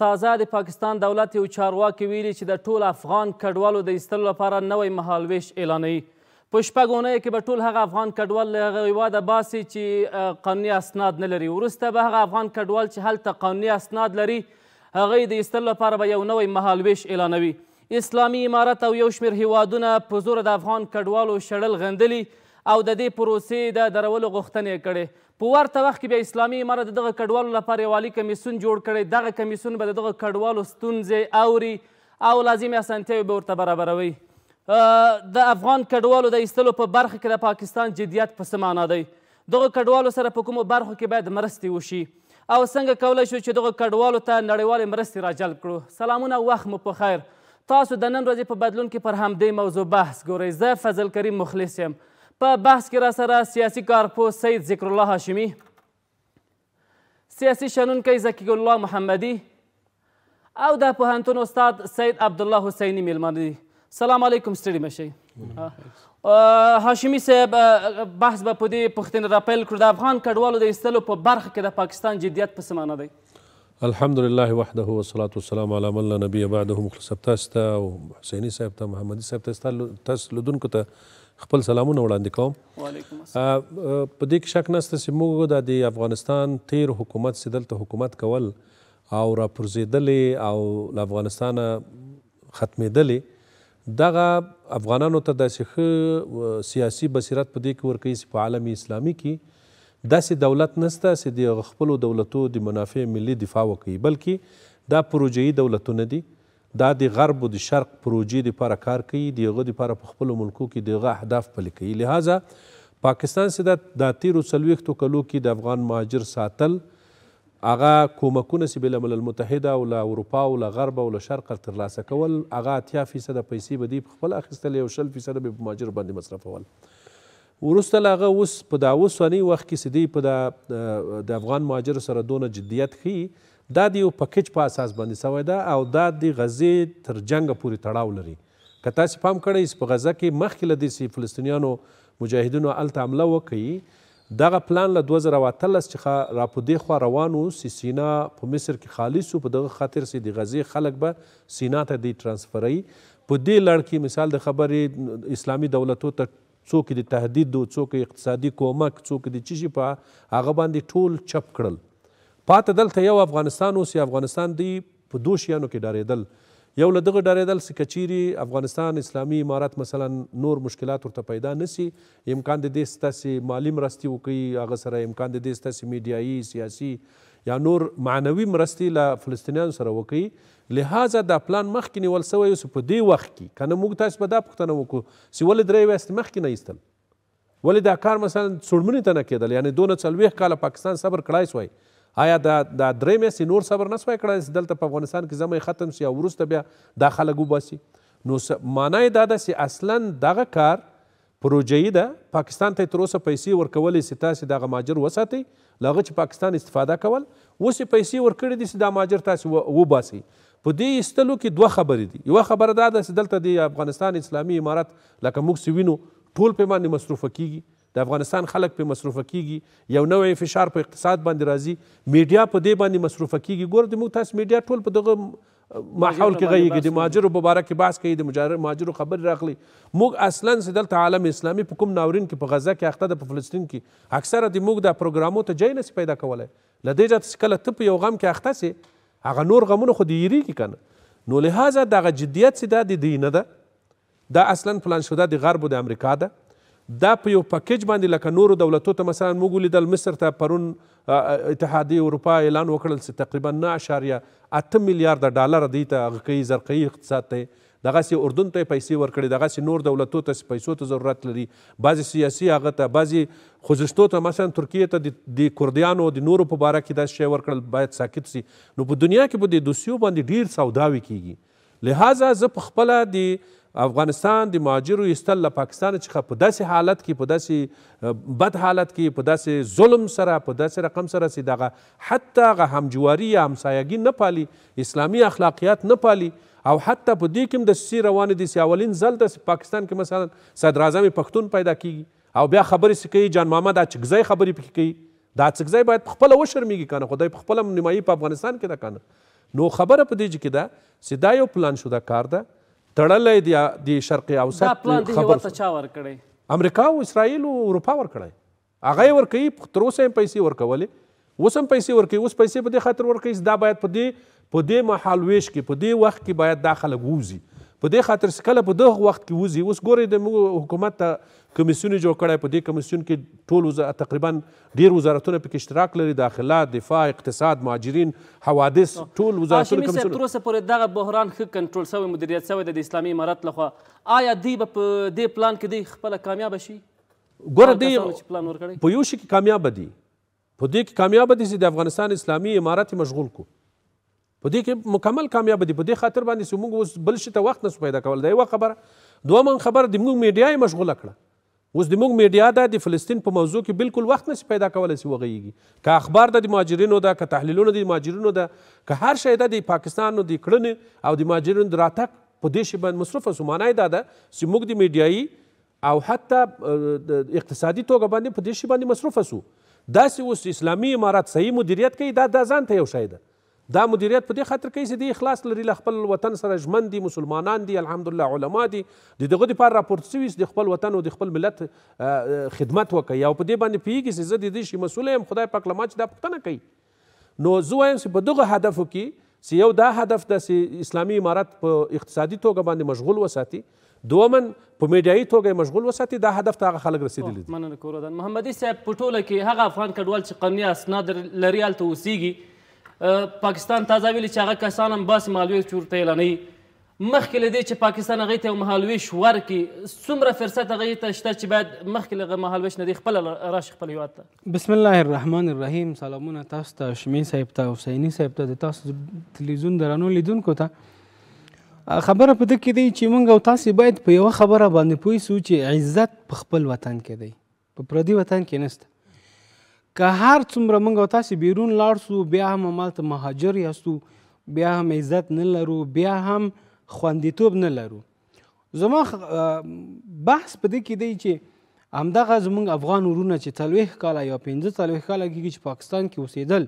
تازه د پاکستان دولت یو چارواکي ویلي چې د ټول افغان کډوالو د ایستلو لپاره نوی مهالویش اعلانوي په شپږ اونیو کې به ټول هغه افغان کډوال له هغه هېواده باسي چې قانوني اسناد نه لري وروسته به هغه افغان کډوال چې هلته قانوني اسناد لري هغه د ایستلو لپاره به یو نوی مهالویش اعلانوي اسلامي امارت او یو شمېر هیوادونه په زوره د افغان کډوالو شړل غندلي او د دې پروسې د درولو غوښتنې کړې په ورته وخت کې بیا اسلامي امارت د دغه کډوالو لپاره یو عالي کمیسون جوړ کړی دغه کمیسون به د دغه کډوالو ستونزې اوري او لازمې اسانتیاوې به ورته برابروي د افغان کډوالو د ایستلو په برخه کې د پاکستان جدیت په څه معنا دی دغه کډوالو سره په کومو برخو کې باید مرستې وشي او څنګه کولی شو چې دغه کډوالو ته نړیوالې مرستې راجلب کړو سلامونه وخت مو په خیر تاسو د نن ورځې په بدلون کې پر همدې موضوع بحث ګورئ زه فضل کریم مخلص یم په بحث کې را سره سیاسي کارپوست سید ذکر الله هاشمي سیاسي شنونکی زکی الله محمدي او د پوهنتون استاد سید عبدالله حسینی میلمانه دي سلام علیکم ستړي مشئ هاشمي صاحب بحث به په دې پوښتنې راپیل کړو د افغان کډوالو د ایستلو په برخه کې د پاکستان جدیت په څه دی الحمد لله وحده والصلاة والسلام على من لا نبي بعده مخلص تاسو ته او حسیني صاحب ته محمدي صاحب ته تاسو لیدونکو ته خپل سلامونه وړاندې کوم وعلیکم السلام په دې کې شک نشته چې موږ د افغانستان تیر حکومت چې دلته حکومت کول او راپرزېدلې او له افغانستانه ختمېدلې دغه افغانانو ته داسې ښه سیاسي بصیرت په دې کې ورکوي چې په عالم اسلامي کې داسې دولت نسته چې د خپلو دولتو د منافع ملي دفاع وکړي بلکې دا پروژهیي دولتونه دي دا د غرب او د شرق پروژې دپاره کار کوي د هغه دپاره په خپلو ملکو کې د هغه اهداف پلي کوي لهذا پاکستان سې دا دا تیرو څلوېښتو کلو کې د افغان مهاجر ساتل هغه کومکونه چې بې له ملل متحده او له اروپا او له غرب او له شرقه ترلاسه کول هغه اتیا فیصده پیسې به دوی پخپله اخیستلې او شل فیصده به په مهاجر باندې مصرفول وروسته له هغه اوس په دا اوسني وخت کې چې دوی په د افغان مهاجر سره دونه جدیت ښیي دا د یو پکیج په اساس باندې سوی ده او دا د غزې تر جنګ پورې تړاو لري که تاسې پام کړی چې په غزه کې مخکې له دې چې فلسطینیانو مجاهدینو هلته حمله وکړي دغه پلان له دوه زره اتلس څخه را په دې خوا روان و چې سینا په مصر کې خالی سو په دغه خاطر چې د غزې خلک به سینا ته دی ترانسفروي په دې لړ کې مثال د خبرې اسلامي دولتو ته څوک د تهدید و څوک اقتصادي کومک څوک د چیشي په هغه باندې ټول چپ کړل پاتې دلته یو افغانستان اوس افغانستان دی په دوه شیانو کې ډارېدل یو له دغه ډارېدل چې که افغانستان اسلامي امارات مثلا نور مشکلات ورته پیدا نه سي امکان د دې ستاسې مالي مرستې وکړي هغه سره امکان د دې ستاسې میډیایي سیاسي یا نور معنوي مرستې له فلسطینیانو سره وکړي لهذا دا پلان مخکې نیول سوی اوس په دې وخت کې که نه موږ تاسې به دا پوښتنه وکړو چې ولې درې میاشتې مخکې نه ایستل ولې دا کار مثلا څوړمنې ته نه کېدل یعنې دونه څلوېښت کاله پاکستان صبر کړای سوی آیا دا دا درې میاشتې نور صبر نه سوای کړی چې دلته په افغانستان کې زمی ختم شي او وروسته بیا دا خلک وباسي نو معنا یې دا ده چې اصلا دغه کار پروژهیي ده پاکستان ته یې تر اوسه پیسې ورکولې چې تاسې دغه ماجر وساتئ له هغه چې پاکستان استفاده کول اوس یې پیسې ورکړي دي چې دا ماجر تاسې وباسئ په دې ایستلو کې دوه خبرې دي یوه خبره دا ده چې دلته د افغانستان اسلامي امارت لکه موږ چې وینو ټول پیمانې مصروفه کیږي د افغانستان خلک په مصرفه کیږي یو نوې فشار په اقتصاد باندې راځي میډیا په دې باندې مصرفه کیږي ګوره د موږ تاسو میډیا ټول په دغه ماحول کې غيږي د مهاجرو په باره کې بحث کوي د مهاجرو خبرې راخلي موږ اصلا دلته عالم اسلامي په کوم ناورین کې په غزه کې اخته ده په فلسطین کې اکثره د موږ د پروګرامو ته ځای نسی پیدا کولی له دې جهته کله ته په یو غم کې اخته سي هغه نور غمونه خو د یریږي که نو لهذا دغه جدیت چې دا د دوی نه ده دا اصلا پلان شده د غرب د امریکا ده دا په یو پکیج باندې لکه نورو دولتو ته مثلا موږ ولیدل مصر ته پرون اتحادیې اروپا اعلان وکړل چې تقریبا نه اعشاریه اته میلیارده ډالره دوی ته هغه کوي زرقیي اقتصاد ته دغسې اردن ته پیسې ورکړي دغسې نور دولتو ته پیسو ته ضرورت لري بعضې سیاسي هغه ته بعضې خوزشتو ته مثلا ترکیې ته د کردیانو د نورو په باره کې داسې شی ورکړل باید ساکت سي نو په دنیا کې په دې دوسیو باندې ډیر سوداوي کیږي لہذا زه په خپله د افغانستان د مهاجرو ایستل له پاکستان څخه په داسې حالت کې په داسې بد حالت کې په داسې ظلم سره په داسې رقم سره چې دغه حتی هغه همجواري یا همسایګي نه پالي اسلامي اخلاقیات نه پالي او حتی په دې کې هم دسیسې روانې دي چې اولین ځل داسې پاکستان کې مثلا صدراعظم پښتون پیدا کیږي او بیا خبرې چې کوي جان محمد اچکزی خبرې پکې کوي دا اچکزی باید پخپله وشرمېږي که نه خدای پخپله نیمایي په افغانستان کې ده که نو خبره په دې کې ده چې دا یو پلان شوده کار ده تړلی دی د شرق اوسط دا پلان دې هېواد ته چا ورکړی امریکا او اسرائیل او اروپا ورکړی هغه یې ورکوي تر اوسه هم پیسې ورکولې اوس هم پیسې ورکوي اوس پیسې په دې خاطر ورکوي دا باید په دې په دې مهالویش کې په دې وخت کې باید دا خلک ووځي په دې خاطر چې کله په دغه وخت کې وځي اوس ګورئ د موږ حکومت ته کمیسیون جوړ کړی په دې کمیسیون کې ټول وزار... تقریبا ډیر وزارتونه پکې اشتراک لري داخله دفاع اقتصاد مهاجرین حوادث ټول وزارتونه کمیسیون تر اوسه پورې دغه بحران ښه کنټرول شوی مدیریت شوی د اسلامي امارت لخوا آیا دی به په دې پلان کې دی خپله کامیابه شي ګوره دی په یو شي کې کامیابه دی په دې کې کامیابه دي چې د افغانستان اسلامي امارت مشغول کو په دې کې مکمل کامیاب دي په دې خاطر باندې چې موږ اوس بل شي ته وخت نسو پیدا کول دا یوه خبره دویمه خبره د موږ میډیا یې مشغوله کړه اوس د موږ میډیا دا د فلسطین په موضوع کې بالکل وخت نشي پیدا کولی چې وغږیږي که اخبار ده د مهاجرینو ده که تحلیلونه د مهاجرینو ده که هر شی ده د پاکستان د کړنې او د مهاجرینو د راتګ په دې شی باندې مصرفه سو معنا دا ده چې موږ د میډیایي او حتی اقتصادي توګه باندې په دې شی باندې مصرفه سو داسې اوس اسلامي امارات صحیح مدیریت کوي دا د ځان ته یو شی ده دا مدیریت په دې خاطر کوي چې دی اخلاص لري له خپل وطن سره ژمن دي مسلمانان دي الحمدلله علما دي د دغه دپاره راپورته سوي د خپل وطن او د خپل ملت خدمت وکړي او په دې باندې پوهیږي چې زه د دې شي مسؤله یم خدای پاک له ما چې دا پوښتنه کوي نو زه وایم چې په دغه هدفو کې چې یو دا هدف ده چې اسلامي امارت په اقتصادي توګه باندې مشغول وساتي دومن په میډیایي توګه مشغول وساتي دا هدف ته هغه خلک رسېدلي دي مننه کوردن محمدي صاحب په ټوله کې هغه افغان کډوال چې قانوني اسناد لري هلته اوسیږي پاکستان تازه ویلي چې هغه کسان هم باسي مهالوېش چې ورته اعلانوي مخکې له دې چې پاکستان هغې ته یو مهالوېش ورکړي څومره فرصت هغې ته شته چې باید مخکې له هغه مهالوېش نه دی خپله راشي خپل هېواد ته بسم الله الرحمن الرحیم سلامونه تاسو ته شمین صاحب ته حسیني صاحب ته د تاسو تلویزیون درنو لیدونکو ته خبره په دې کې دی چې موږ او تاسو باید په یو خبره باندې پوه سو چې عزت په خپل وطن کې دی په پردي وطن کې نشته که هر څومره موږ او تاسې بیرون لاړ سو بیا هم همالته مهاجر یاستو بیا هم عزت نه لرو بیا هم خوندیتوب نه لرو زما بحث په دې کې دی چې همدغه زموږ افغان ورونه چې څلوېښت کاله یا پنځه څلوېښت کاله کېږي چې پاکستان کې اوسېدل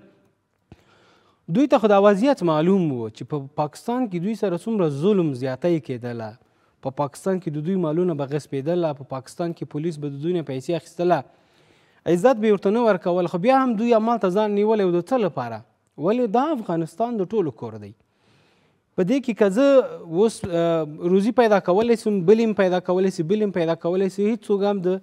دوی ته خو دا وضعیت معلوم و چې په پا پاکستان کې دوی سره څومره ظلم زیاتی کېدله په پا پاکستان کې د دوی مالونه به غصبېدله په پا پاکستان کې پولیس به د دوی نه پیسې اخیستله عزت به ورته نه ورکول خو بیا هم دوی همالته ځان نیولی و د څه لپاره ولې دا افغانستان د ټولو کور دی په دې کې که زه اوس روزي پیدا کولی سم بل پیدا کولی سي بل پیدا کولی سي هېڅوک هم د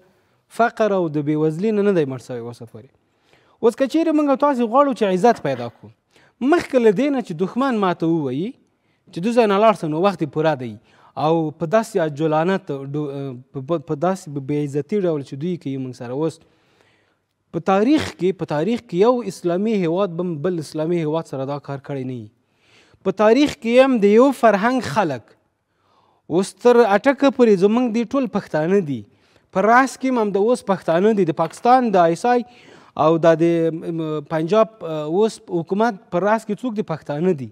فقر او د بېوزلۍ نه نه دی مړ سوی اوسه پورې اوس که چیرې موږ تاسې غواړو چې عزت پیدا کړو مخکې له دې نه چې دښمن ماته ووایي چې دوی ځای نه لاړ سم نو وخت یې پوره دی او په داسې عجلانه په داسې بې عزتي ډول چې دوی کوي موږ سره اوس په تاریخ کې په تاریخ کې یو اسلامي هیواد بم بل اسلامي هیواد سره دا کار کړی نه په تاریخ کې هم د یو فرهنګ خلک اوس تر اټکه پورې زموږ دی ټول پښتانه دي په راس کې هم د اوس پښتانه دي د پاکستان د ایسای او د پنجاب اوس حکومت پر راس کې څوک دی پښتانه دي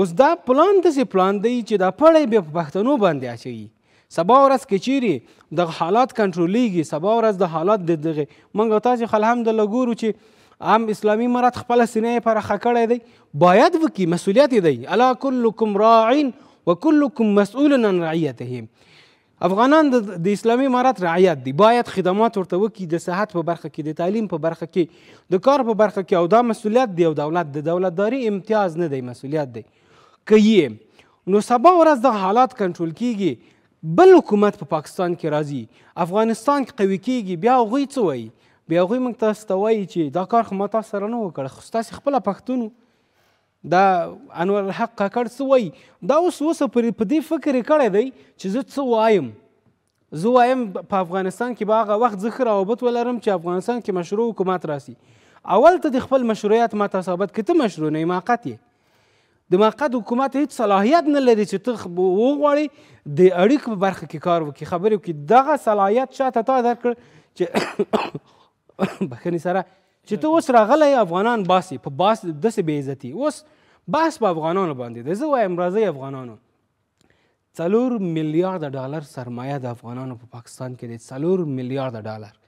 اوس دا پلان داسې پلان دی چې دا پړی بیا په پښتنو باندې اچوي سبا ورځ کې چیرې د حالات کنټرولیږي سبا ورځ د حالات د دغه موږ تاسې خو الحمدلله ګورو چې عام اسلامي مرات خپله سینه پراخه کړی دی باید وکړي مسؤلیت یې دی الا کلکم راعین وکلکم مسؤول عن رعیته افغانان د اسلامي امارات رعایت دي باید خدمات ورته وکړي د صحت په برخه کې د تعلیم په برخه کې د کار په برخه کې او دا مسؤلیت دی او دولت د دولتداري امتیاز نه دی مسؤلیت دی که یې نو سبا ورځ د حالات کنټرول کیږي بل حکومت په پا پاکستان کې راځي افغانستان کې قوي کیږي بیا هغوی څه وایي بیا هغوی موږ تاسو ته وایي چې دا کار خو ما تاسو سره نه وکړه خو ستاسې خپله پښتون دا انور الحق کاکړ څه وایي دا اوس اوسه پرې په دې فکر یې کړی دی چې زه څه وایم زه وایم په افغانستان کې به هغه وخت زه ښه روابط ولرم چې افغانستان کې مشروع حکومت راسي اول ته د خپل مشروعیت ما ته ثابت کړه ته مشروع نه یې معقد یې د موقت حکومت هیڅ صلاحیت نه لري چې ته وغواړې د اړیکو په برخه کې کار وکړي خبرې وکړي دغه صلاحیت چاته تا درکړ چې بخښنې سره چې ته اوس راغلی افغانان باسي په باس داسې بې عزتي اوس بحث په با افغانانو باندې دی زه وایم راځئ افغانانو څلور میلیارده ډالر سرمایه د افغانانو په پا پاکستان کې دی څلور میلیارده ډالر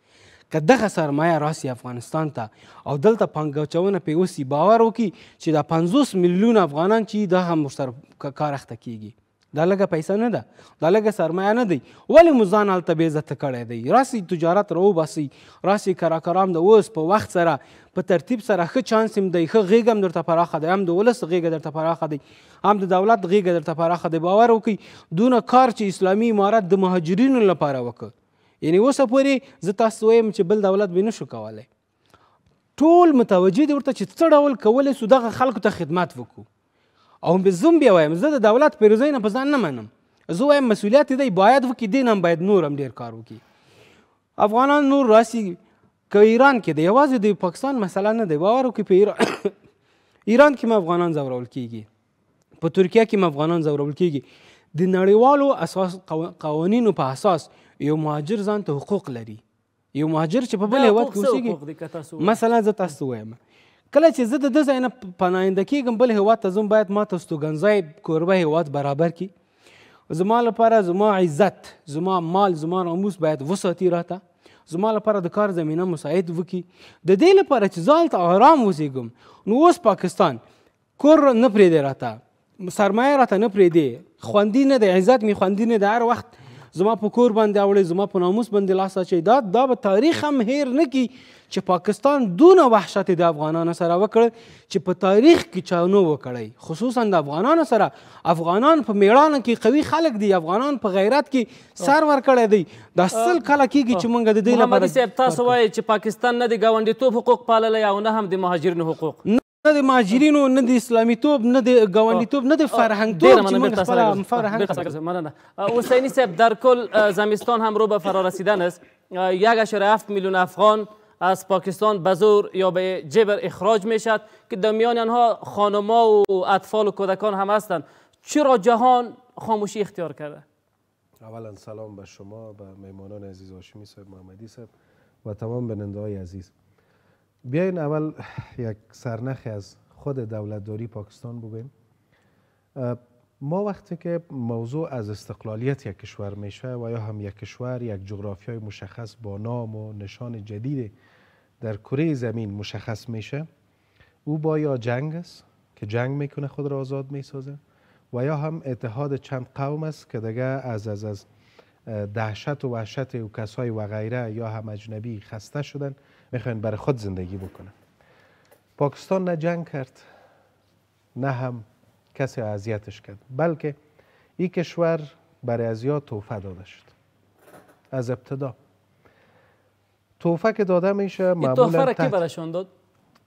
که دغه سرمایه راسي افغانستان ته او دلته پانګهچونه پې وسي باور وکړي چې دا پنځوس میلیون افغانان چې دا هم ورسره کار اخته کیږي دا لږه پیسه نه ده دا لږه سرمایه نه دی ولې مو ځان هلته بې عزته کړی دی راسي تجارت راوباسئ راسي کراکرام د اوس په وخت سره په ترتیب سره ښه چانس هم دی ښه غېږ هم درته پراخه دی هم د ولس غېږه درته پراخه دی هم د دولت غېږه درته پراخه دی باور وکئ دونه کار چې اسلامي امارت د مهاجرینو لپاره وکړ یعنی اوسه پورې زه تاسو وایم چې بل دولت به نشو کولی ټول متوجه دي ورته چې څه ډول کولی سو دغه خلکو ته خدمات وکړو او به زوم بیا وایم زه د دولت پیروزۍ نه په ځان نه منم زه وایم مسؤلیت دی باید وکړي دین هم باید نور هم ډېر کار وکړي افغانان نور راسي که ایران کې دی یوازې د پاکستان مسله نه دی باور وکړي په ایران ایران کې افغانان زورول کیږي په ترکیه کې افغانان زورول کیږي د نړیوالو اساس قوانینو په اساس یو مهاجر ځان ته حقوق لري یو مهاجر چې په بل هیواد کې اوسېږي مثلا زه تاسو وایم کله چې زه د ده ځای نه پناهنده کېږم بل هیواد ته ځم باید ما ته استوګنځای کوربه هیواد برابر کړي زما لپاره زما عزت زما مال زما ناموس باید وساتي راته زما لپاره د کار زمینه مساعد وکړي د دې لپاره چې زه هلته آرام اوسېږم نو اوس پاکستان کور نه پرېږدي راته سرمایه راته نه پرېږدي خوندي نه دی عزت مې خوندي نه دی هر وخت زما په کور باندې اوړي زما په ناموس باندې لاس اچي دا دا به تاریخ هم هیر نه کی چې پاکستان دونه وحشت د افغانانو سره وکړ چې په تاریخ کې چانو وکړی خصوصا د افغانانو سره افغانان په میړانه کې قوي خلک دي افغانان په غیرت کې سر ورکړی دی دا سل کاله کېږي چې موږ د دې لپاره محمد صاحب تاسو وایئ چې پاکستان نه د ګاونډیتوب حقوق پاللی او نه هم د مهاجرینو حقوق نه د و نه د اسلامي توب نه د توپ نه د فرهنګ توپ چې موږ خپل فرهنګ مننه حسینی صاحب در کل زمستان هم رو به فرا رسیدن است یک اشاره هفت میلیون افغان از پاکستان به زور یا به جبر اخراج میشد که در میان آنها خانما و اطفال و کودکان هم هستند چرا جهان خاموشی اختیار کرده اولا سلام به شما به میمانان عزیز هاشمی صاحب محمدی صاحب و تمام بیننده های عزیز بیاین اول یک سرنخی از خود دولتداری پاکستان بگویم ما وقتی که موضوع از استقلالیت یک کشور میشه و یا هم یک کشور یک جغرافیای مشخص با نام و نشان جدید در کره زمین مشخص میشه او با یا جنگ است که جنگ میکنه خود را آزاد میسازه و یا هم اتحاد چند قوم است که دیگه از از از دهشت و وحشت و کسای و غیره یا هم اجنبی خسته شدن میخواین برای خود زندگی بکنن پاکستان نه جنگ کرد نه هم کسی اذیتش کرد بلکه این کشور برای ازیا توفه داده شد از ابتدا توفه که داده میشه معمولا داد؟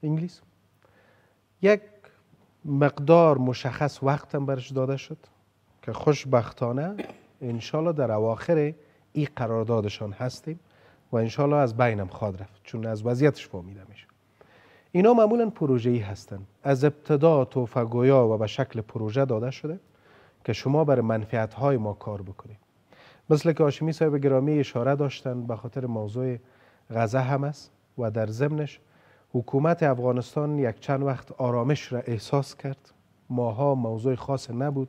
انگلیس یک مقدار مشخص وقتم برش داده شد که خوشبختانه انشالله در اواخر این قراردادشان هستیم و انشالله از بینم خواد رفت چون از وضعیتش فهمیده میشه اینا معمولا پروژه ای هستند از ابتدا توفگویا و به شکل پروژه داده شده که شما بر منفعت های ما کار بکنید مثل که آشمی صاحب گرامی اشاره داشتن به خاطر موضوع غزه هم است و در ضمنش حکومت افغانستان یک چند وقت آرامش را احساس کرد ماها موضوع خاص نبود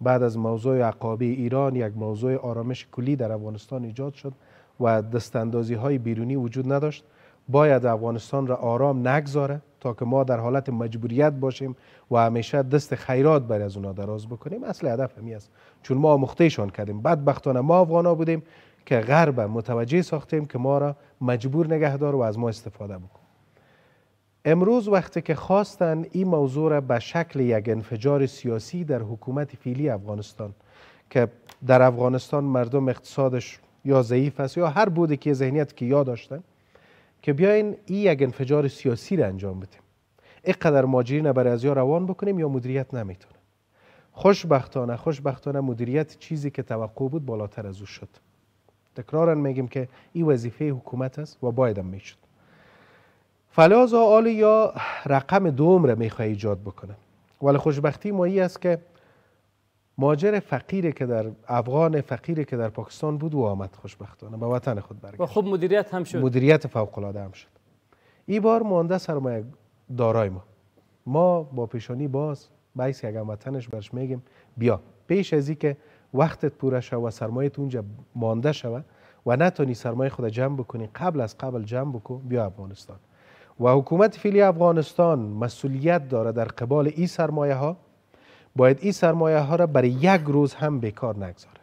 بعد از موضوع عقابی ایران یک موضوع آرامش کلی در افغانستان ایجاد شد و دستاندازی های بیرونی وجود نداشت باید افغانستان را آرام نگذاره تا که ما در حالت مجبوریت باشیم و همیشه دست خیرات برای از اونا دراز بکنیم اصل هدف همی است چون ما مختیشان کردیم بدبختانه ما افغانا بودیم که غرب متوجه ساختیم که ما را مجبور نگهدار و از ما استفاده بکن امروز وقتی که خواستن این موضوع را به شکل یک انفجار سیاسی در حکومت فیلی افغانستان که در افغانستان مردم اقتصادش یا ضعیف است یا هر بوده که ذهنیت که یا داشتن که بیاین این یک انفجار سیاسی را انجام بدیم اینقدر ماجری نبر از یا روان بکنیم یا مدیریت نمیتونه خوشبختانه خوشبختانه مدیریت چیزی که توقع بود بالاتر از او شد تکرارا میگیم که این وظیفه حکومت است و بایدم میشد فلاز آل یا رقم دوم را میخواه ایجاد بکنه ولی خوشبختی ما است که ماجر فقیر که در افغان فقیری که در پاکستان بود و آمد خوشبختانه به وطن خود برگشت و خوب مدیریت هم شد مدیریت فوق العاده هم شد این بار مانده سرمایه دارای ما ما با پیشانی باز بایس اگر وطنش برش میگیم بیا پیش ازی که وقتت پوره شو و سرمایه اونجا مانده شوه و نتونی سرمایه خود جمع بکنی قبل از قبل جمع بکن بیا افغانستان و حکومت فیلی افغانستان مسئولیت داره در قبال این سرمایه ها باید این سرمایه ها را برای یک روز هم بیکار نگذاره.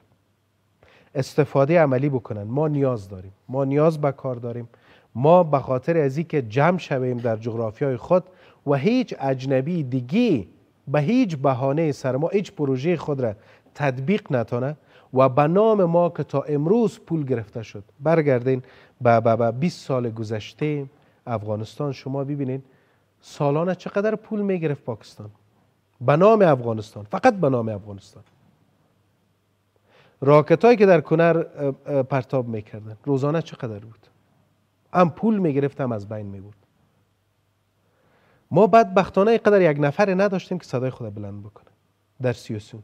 استفاده عملی بکنن ما نیاز داریم ما نیاز به کار داریم ما به خاطر از که جمع شویم در جغرافیای خود و هیچ اجنبی دیگی به هیچ بهانه سرما هیچ پروژه خود را تطبیق نتانه و به نام ما که تا امروز پول گرفته شد برگردین به 20 سال گذشته افغانستان شما ببینید سالانه چقدر پول میگرفت پاکستان به نام افغانستان فقط به نام افغانستان راکت هایی که در کنر پرتاب میکردن روزانه چقدر بود هم پول میگرفت هم از بین میبود ما بدبختانه قدر یک نفر نداشتیم که صدای خود بلند بکنه در سیاسون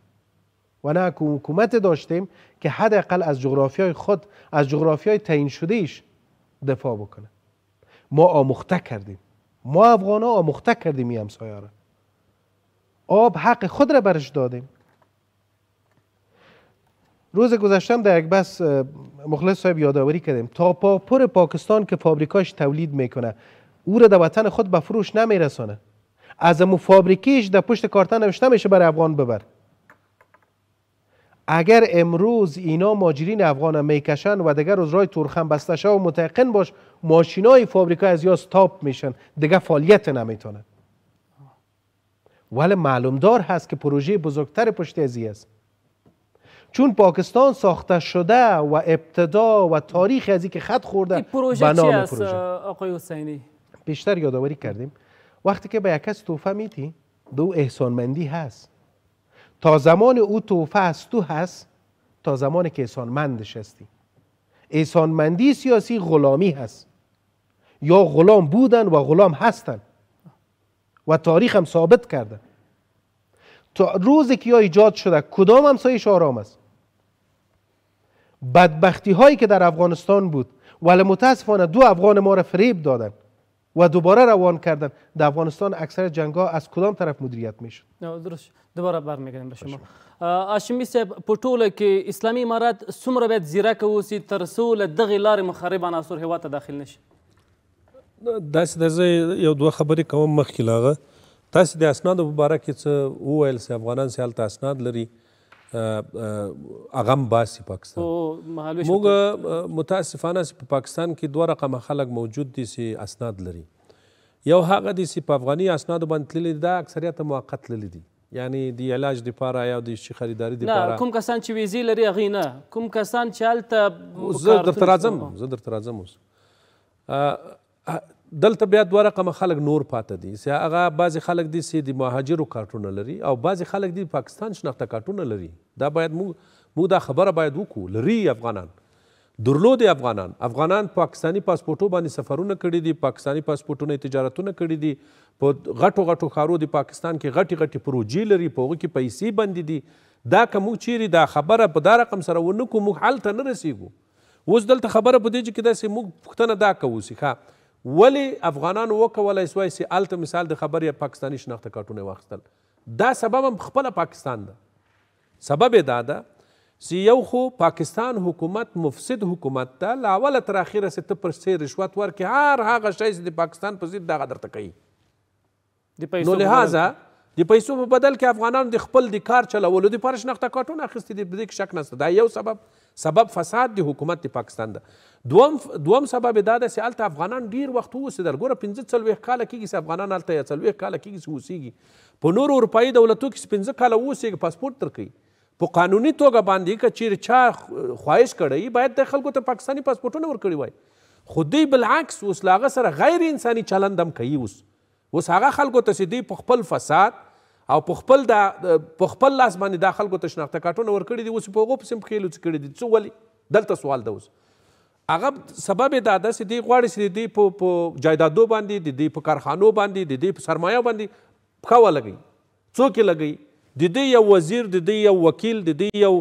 و نه حکومت داشتیم که حداقل از های خود از های تعیین شده ایش دفاع بکنه ما آموخته کردیم ما افغان ها آموخته کردیم این همسایه آب حق خود را برش دادیم روز گذشتم در یک بس مخلص صاحب یادآوری کردیم تا پر پاکستان که فابریکاش تولید میکنه او را در وطن خود به فروش نمیرسانه از امو فابریکیش در پشت کارتن نوشته میشه برای افغان ببر اگر امروز اینا ماجرین افغان میکشن و دیگر روز رای تورخم بسته و متقن باش ماشینای فابریکا از یاس تاپ میشن دیگه فعالیت نمیتونه ولی دار هست که پروژه بزرگتر پشت ازی است چون پاکستان ساخته شده و ابتدا و تاریخ ازی که خط خورده پروژه پروژه آقای حسینی بیشتر یادآوری کردیم وقتی که به یک کس توفه میتی دو احسانمندی هست تا زمان او توفه از تو هست تا زمان که احسانمندش هستی احسانمندی سیاسی غلامی هست یا غلام بودن و غلام هستن و تاریخ هم ثابت کرده تا روزی که یا ایجاد شده کدام همسایش آرام است بدبختی هایی که در افغانستان بود ولی متاسفانه دو افغان ما را فریب دادن و دوباره روان کردن در افغانستان اکثر جنگ ها از کدام طرف مدیریت میشد درست دوباره برمیگردیم به شما هاشمي صاحب په که کې اسلامی امارات څومره باید زیرک واوسي تر ترسو مخرب عناصر هوا ته داخل نشي داسې د زه یو دوه خبرې کوم مخکې لاغه تاسو د اسناد په باره کې څه وویل سي افغانان سي هلته اسناد لري اغم باسي پاکستان موږ متاسفانه په پاکستان کې دوه رقم خلک موجود دي سي اسناد لري یو هغه دي چې په افغاني اسنادو باندې تللي دا اکثریت موقت تللي دي یعنی د علاج لپاره یا د شي خریداري لپاره نه کوم کسان چې ویزې لري هغوی نه کوم کسان چې هلته زه درته راځم زه درته راځم اوس دلته بیا دوه رقمه خلک نور پاتې دي چې هغه بعضې خلک دي چې د مهاجرو کارټونه لري او بعضې خلک دي پاکستان شناخته کارټونه لري دا باید موږ موږ دا خبره باید وکړو لري افغانان درلود افغانان افغانان پاکستانی پاسپورټو باندې سفرونه کړي دي پاکستانی پاسپورټونه تجارتونه کړي دي په غټو غټو ښارو د پاکستان کې غټي غټي پروژې لري په هغو کې پیسې بندې دي دا که موږ چیرې دا خبره په دا رقم سره ونه کړو موږ هلته نه رسیږو اوس دلته خبره په دې چې کې داسې موږ پوښتنه دا کوو چې ښه ولې افغانانو وکولی سوای چې هلته مثال د خبرې یا پاکستاني شناخته کارټونه واخیستل دا سبب هم خپله پاکستان ده سبب یې دا ده چې یو خو پاکستان حکومت مفسد حکومت ده له اوله تر اخره چې ته پر سې رشوت ورکې هر هغه شی چې د پاکستان په ضد دغه درته کوي نو لهذا د پیسو په بدل کې افغانانو د خپل د کار چلولو دپاره شناخته کارټونه اخیستي دي په دې کې شک نسته دا یو سبب سبب فساد د حکومت د پاکستان ده دوم دوم سبب دا ده چې هلته افغانان ډیر وخت واوسېدل ګوره پنځه څلوېښت کاله کېږي چې افغانان هلته یا څلوېښت کاله کېږي چې اوسېږي په نورو اروپایي دولتو کې چې پنځه کاله واوسېږي پاسپورټ درکوي په قانوني توګه باندې که چیرې چا خواهش کړی باید د خلکو ته پاکستاني پاسپورټونه ورکړي وای خو دوی بالعکس اوس له هغه سره غیر انساني چلند هم کوي اوس اوس هغه خلکو ته چې دوی په خپل فساد او په خپل دا په خپل لاس باندې دا خلکو ته شناخته کارټونه ورکړي دي اوس په هغو پسې هم پښې لوڅې کړي دي څه ولې دلته سوال ده اوس هغه سبب یې دا ده چې دوی غواړي چې د دوی په په جایدادو باندې د دوی په کارخانو باندې د دوی په سرمایه باندې پښه ولګوي څوک یې لګوي د دوی یو وزیر د دوی یو وکیل د دوی یو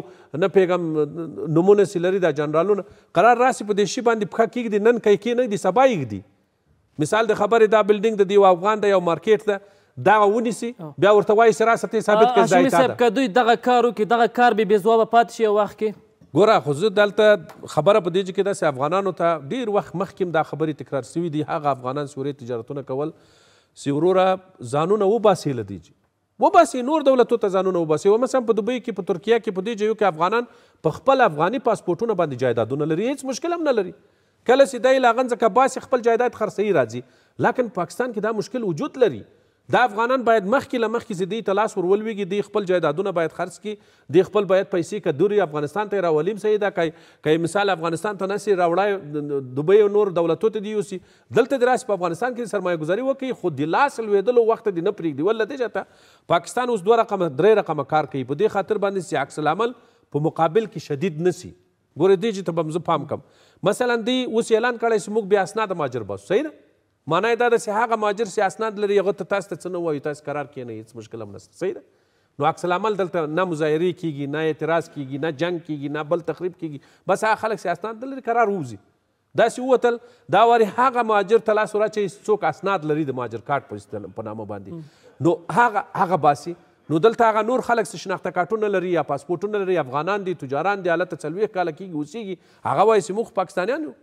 نه پیغام نمونه سي لري دا جنرالونه قرار راسي په دې شي باندې پښه کېږدي نن کوي کېنږدي سبا یې مثال د خبرې دا بلډینګ د یو افغان د یو مارکیټ ده دا ونیسي بیا ورته وایي چې راسه ته یې ثابت کړه دا یې صاحب که دوی دغه کار وکړي دغه کار بې بېځوابه پاتې شي یو وخت کې ګوره خو زه دلته خبره په دې چې کې داسې افغانانو ته ډېر وخت مخکې هم دا خبرې تکرار سوي دي هغه افغانان سورې تجارتونه کول سي وروره ځانونه وباسي له دې وباسي نور دولتو ته ځانونه وباسي و مثلا په دوبۍ کې په ترکیه کې په دې ځایو کې افغانان په خپل افغاني پاسپورټونه باندې جایدادونه لري هیڅ مشکل هم نه لري کله چې دی له هغه ځکه باسي خپل جایداد خرڅوي راځي لاکن پاکستان کې دا مشکل وجود لري دا افغانان باید مخکې له مخکې چې دوی ته لاس ورولویږي دوی خپل جایدادونه باید خرڅ کړي دوی خپل باید پیسې که دوی افغانستان ته یې راولیم صحیح ده که مثال افغانستان ته نسي راوړای دوبۍ او نور دولتو ته دي یوسي دلته دې راشي په افغانستان کې سرمایه ګزاري وکړي خو د لاس لوېدلو وخت دې نه پرېږدي ول نتیجه ته پاکستان اوس دوه رقمه درې رقمه کار کوي په دې خاطر باندې چې عکس العمل په مقابل کې شدید نسی ګوره دې چې ته به زه پام کم مثلا دی اوس اعلان کړی چې موږ بیا اسناد مهاجر باسو صحیح ده معنا یې دا ده چې هغه مهاجر چې اسناد لري هغه ته تاسو ته څه نه ووایو تاسو قرار کښېنئ هېڅ مشکل هم نشته صحیح ده نو عکس العمل دلته نه مظاهرې کیږي نه اعتراض کیږي نه جنگ کیږي نه بل تخریب کیږي بس هغه خلک چې اسناد لري قرار ووځي داسې ووتل دا واري هغه مهاجر ته لاس وراچوي څوک اسناد لري د مهاجر کارټ په نامه باندې نو هغه هغه باسي نو دلته هغه نور خلک چې شناخته کارټونه لري یا پاسپورټونه لري افغانان دي تجاران دي هلته څلوېښت کاله کېږي اوسېږي هغه وایي چې موږ پاکستانیان یو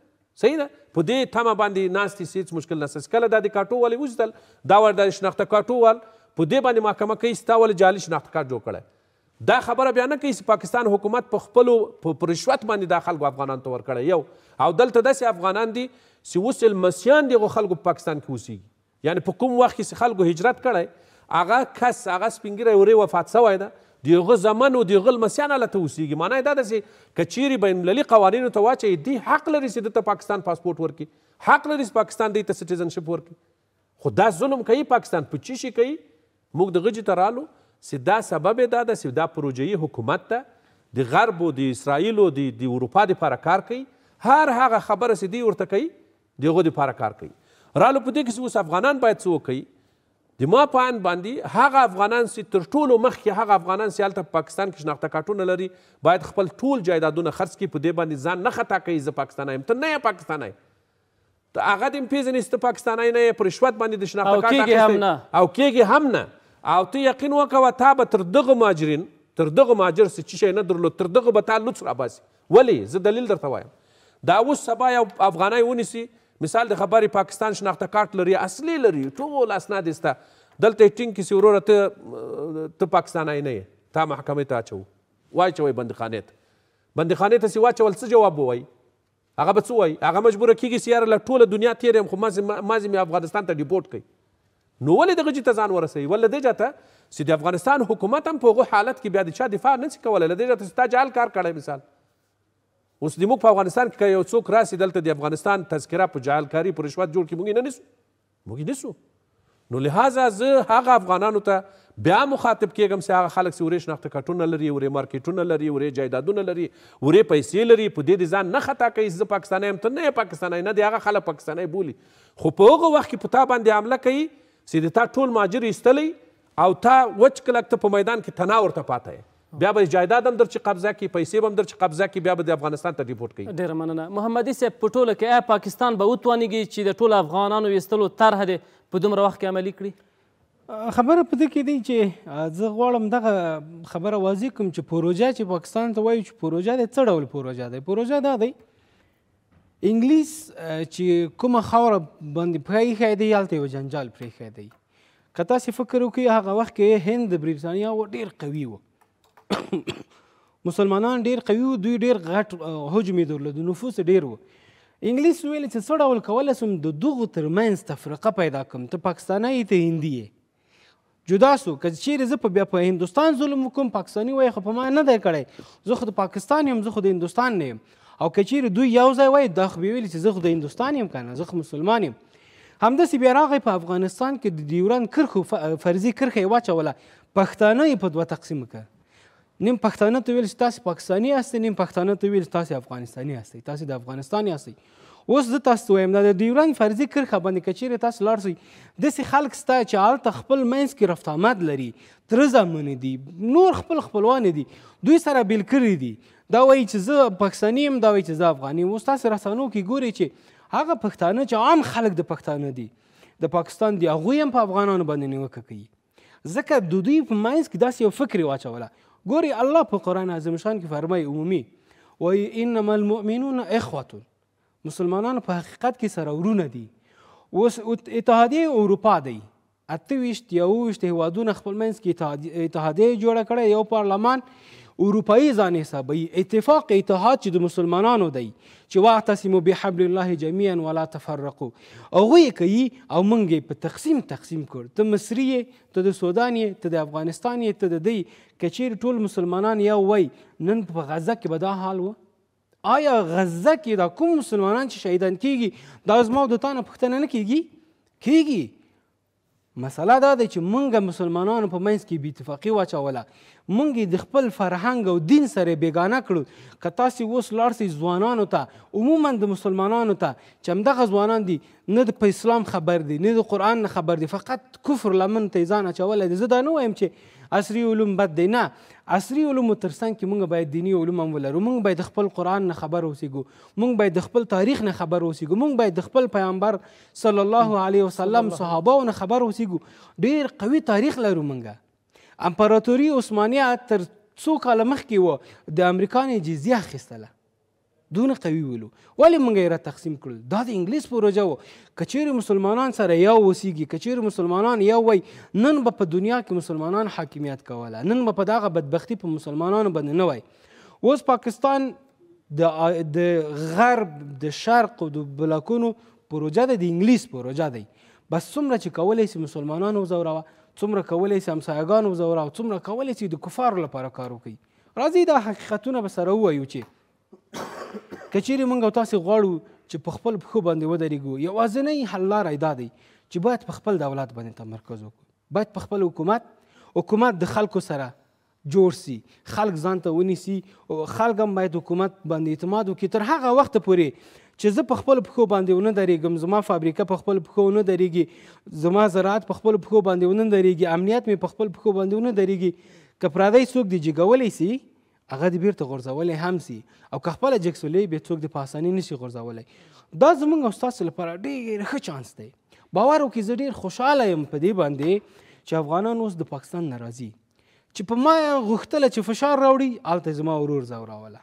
صحیح ده په دې تمه باندې ناست هیڅ مشکل نسته کله دا د کاټو والي وزدل دا ور د شناخته کاټو وال په دې باندې محکمه کوي ستا ولې جعلي شناخته کارت جوړ کړی دا خبره بیا نه کوي چې پاکستان حکومت په خپلو په رشوت باندې دا خلکو افغانانو ته ورکړی یو او دلته داسې افغانان دي چې اوس لمسیان دغو خلکو په پاکستان کې اوسیږي یعنی په کوم وخت کې چې خلکو هجرت کړی هغه کس هغه سپین ږیری ورې وفات سوی ده د هغه زمن او د هغه لمسیان هلته اوسېږي معنا یې دا ده چې که چیرې بین المللي قوانینو ته واچوي دی حق لري چې ده ته پاکستان پاسپورټ ورکړي حق لري چې پاکستان دی ته سټیزنشپ ورکړي خو دا ظلم کوي پاکستان په چی شي کوي موږ د غجې ته رالو چې دا سبب یې دا ده چې دا پروژهیي حکومت ته د غرب او د اسرائیل او د اروپا دپاره کار کوي هر هغه خبره چې دی ورته کوي د هغو دپاره کار کوي رالو په دې کې اوس افغانان باید څه وکوي د ما په اند باندې هغه افغانان چې تر ټولو مخکې هغه افغانان چې هلته په پاکستان کې شناخته کارټونه لري باید خپل ټول جایدادونه خرڅ کړي په دې باندې ځان نه خطا کوي زه پاکستانی یم ته نه یې پاکستانی ته هغه دې م پېژني چې ته پاکستانی نه یې په رشوت باندې د شناخته کارټ او کېږي هم نه او ته یقین وکوه تا به تر دغه مهاجرین تر دغه مهاجر څه چې شی نه درلود تر دغه به تا لوڅ راباسي ولې زه دلیل درته وایم دا اوس سبا یو افغانی ونیسي مثال د خبرې پاکستان شناخته کارت لري اصلي لري ټول اسناد یې سته دلته یې ټینګ کړي وروره ته ته پاکستانی نه یې تا محکمې ته اچوو واچوئ بندخانې ته بندخانې ته سې واچول څه جواب ووایي هغه به څه وایي هغه مجبوره کېږي چې یاره له ټوله دنیا تېر یم خو مازې مې افغانستان ته ډیپورټ کوي نو ولې دغه جي ته ځان ورسوي ولې دې جاته چې د افغانستان حکومت هم په هغو حالت کې بیا د چا دفاع نه شي کولی له دې جاته چې تا جال کار کړی مثال اوس زموږ په افغانستان کې که یو څوک راسي دلته د افغانستان تذکره په جعلکاري په رشوت جوړ کړي موږ یې نه نیسو موږ یې نیسو نو لهذا زه هغه افغانانو ته بیا مخاطب کېږم چې هغه خلک چې ورې شناخته کټونه لري ورې مارکیټونه لري ورې جایدادونه لري ورې پیسې لري په دې دې ځان نه خطا کوي زه پاکستانی یم ته نه یې پاکستانی نه دی هغه خلک پاکستانی بولي خو په هغه وخت کې په تا باندې حمله کوي چې د تا ټول ماجر ایستلی او تا وچ کلک ته په میدان کې تنا ورته پاته یې بیا به جایداد هم در چې قبضه کی پیسې هم در چې قبضه کی بیا به د افغانستان ته ریپورت کوي ډیره مننه محمدي صاحب په ټوله کې آیا پاکستان به وتوانیږي چې د ټولو افغانانو ویستلو طرحه دی په دومره وخت کې عملي کړي خبره په دې کې دی چې زه غواړم دغه خبره واضح کوم چې پروژه چې پاکستان ته وایي چې پروژه دی څه ډول پروژه دی پروژه دا دی انګلیس چې کومه خاوره باندې پرېښی دی هلته یو جنجال پرېښی دی که تاسې فکر وکړئ هغه وخت کې هند د برېټانیا و ډېر قوي و مسلمانان ډیر قوي وو دوی ډیر غټ حجم یې درلود نفوس ډیر وو انګلیس ویل چې څه ډول کولی سم د دغو ترمنځ تفرقه پیدا کړم ته پاکستانی یې ته هندي یې جدا سو که چیرې زه په بیا په هندوستان ظلم وکړم پاکستاني وایي خو په ما نه دی کړی زه خو د پاکستان یم زه خو د هندوستان نه یم او که چیرې دوی یو ځای وایي دا خو ویل چې زه خو د هندوستان یم کنه زه خو مسلمان یم همداسې بیا راغی په افغانستان کې د ډیورند کرښو فرضي کرښه یې واچوله پښتانه یې په دوه تقسیم کړه نیم پښتانه ته ویل چې تاسو پاکستانی یاستئ نیم پښتانه ته ویل چې تاسو افغانستانی یاستئ تاسو د افغانستان یاستئ اوس زه تاسو ته وایم دا د ډیورنډ فرضي کرښه باندې که چیرې تاسو لاړ سئ داسې خلک سته چې هلته خپل منځ کې رفت آمد لري تره زامنه دي نور خپل خپلوان دي دوی سره بیل کړي دي دا وایي چې زه پاکستاني یم دا وایي چې زه افغاني یم اوس تاسو رسنو کې ګورئ چې هغه پښتانه چې عام خلک د پښتانه دي د پاکستان دي هغوی هم په افغانانو باندې نیوکه کوي ځکه د دوی په منځ کې داسې یو فکر یې واچوله گوری الله په قرآن عظیم شان کې فرمای عمومی وای انما المؤمنون اخوه مسلمانان په حقیقت کې سره ورونه دي اوس اتحادیه اروپا دی اته ویشت یو ویشت هیوادونه خپل منځ کې اتحادیه جوړه کړه یو پارلمان اروپایي ځان حسابوي اتفاق اتحاد چې د مسلمانانو دی چې واعتصموا بحبل الله جميعا ولا تفرقوا هغوی یې کوي او موږ یې په تقسیم تقسیم کړ ته مصري یې ته د سودان یې ته د افغانستان یې ته د دی که چیرې ټول مسلمانان یو وای نن په غزه کې به دا حال و آیا غزه کې دا کوم مسلمانان چې شهیدان کیږي دا زما او د تا نه پوښتنه نه کیږي کیږي مسله دا ده چې مونږ مسلمانانو په منځ کې بې اتفاقي واچوله مونږ د خپل فرهنګ او دین سره بیګانه کړو که تاسې اوس لاړ سئ ځوانانو ته عموما د مسلمانانو ته چې همدغه ځوانان دي نه د په اسلام خبر دي نه د قرآن خبر دي فقط کفر لمن ته یې ځان اچولی دی زه دا نه وایم چې عصري علوم بد دی نه عصري علومو ترڅنګ کې موږ باید دینی علوم هم ولرو موږ باید خپل قرآن نه خبر اوسېږو موږ باید خپل تاریخ نه خبر اوسېږو موږ باید خپل پیغمبر صلی الله علیه وسلم صحابه نه خبر اوسېږو ډیر قوي تاریخ لرو موږ امپراتوري عثمانیه تر څو کاله مخکې وه د امریکا نه جزیه اخیستله دونه قوي ولو ولې موږ یې را تقسیم کړل دا د انګلیس پروژه وه که چیرې مسلمانان سره یو اوسیږي که چیرې مسلمانان یو وای نن به په دنیا کې مسلمانان حاکمیت کوله نن به په دغه بدبختی په مسلمانانو باندې نه وای اوس پاکستان د د غرب د شرق او د بلاکونو پروژه ده د انګلیس پروژه دی بس څومره چې کولی سي مسلمانانو وځوروه څومره کولی سي همسایهګان وځوروه څومره کولی سي د کفارو لپاره کار وکړي راځي دا حقیقتونه به سره ووایو چې کچېرې موږ او تاسې غواړو چې په خپل پښو باندې ودرېږو یوازینی حل لاری دا دی چې باید په خپل دولت باندې تمرکز وکړو باید په خپل حکومت حکومت د خلکو سره جوړ سي خلک ځان ته ونیسي او خلک هم باید حکومت باندې اعتماد وکړي تر هغه وخته پورې چې زه په خپل پښو باندې ونه درېږم زما فابریکه په خپل پښو ونه درېږي زما زراعت په خپل پښو باندې ونه درېږي امنیت مې په خپل پښو باندې ونه درېږي که پردی څوک دې جګولی سي هغه دې بیرته غورځولی هم سي او که خپله جک سولي بیا څوک دې په اسانۍ نشي غورځولی دا زموږ او ستاسو لپاره ډېر ښه چانس دی باور وکړئ زه ډېر خوشحاله یم په دې باندې چې افغانان اوس د پاکستان نه راځي چې په ما غوښتله چې فشار راوړي هلته زما ورور زه راوله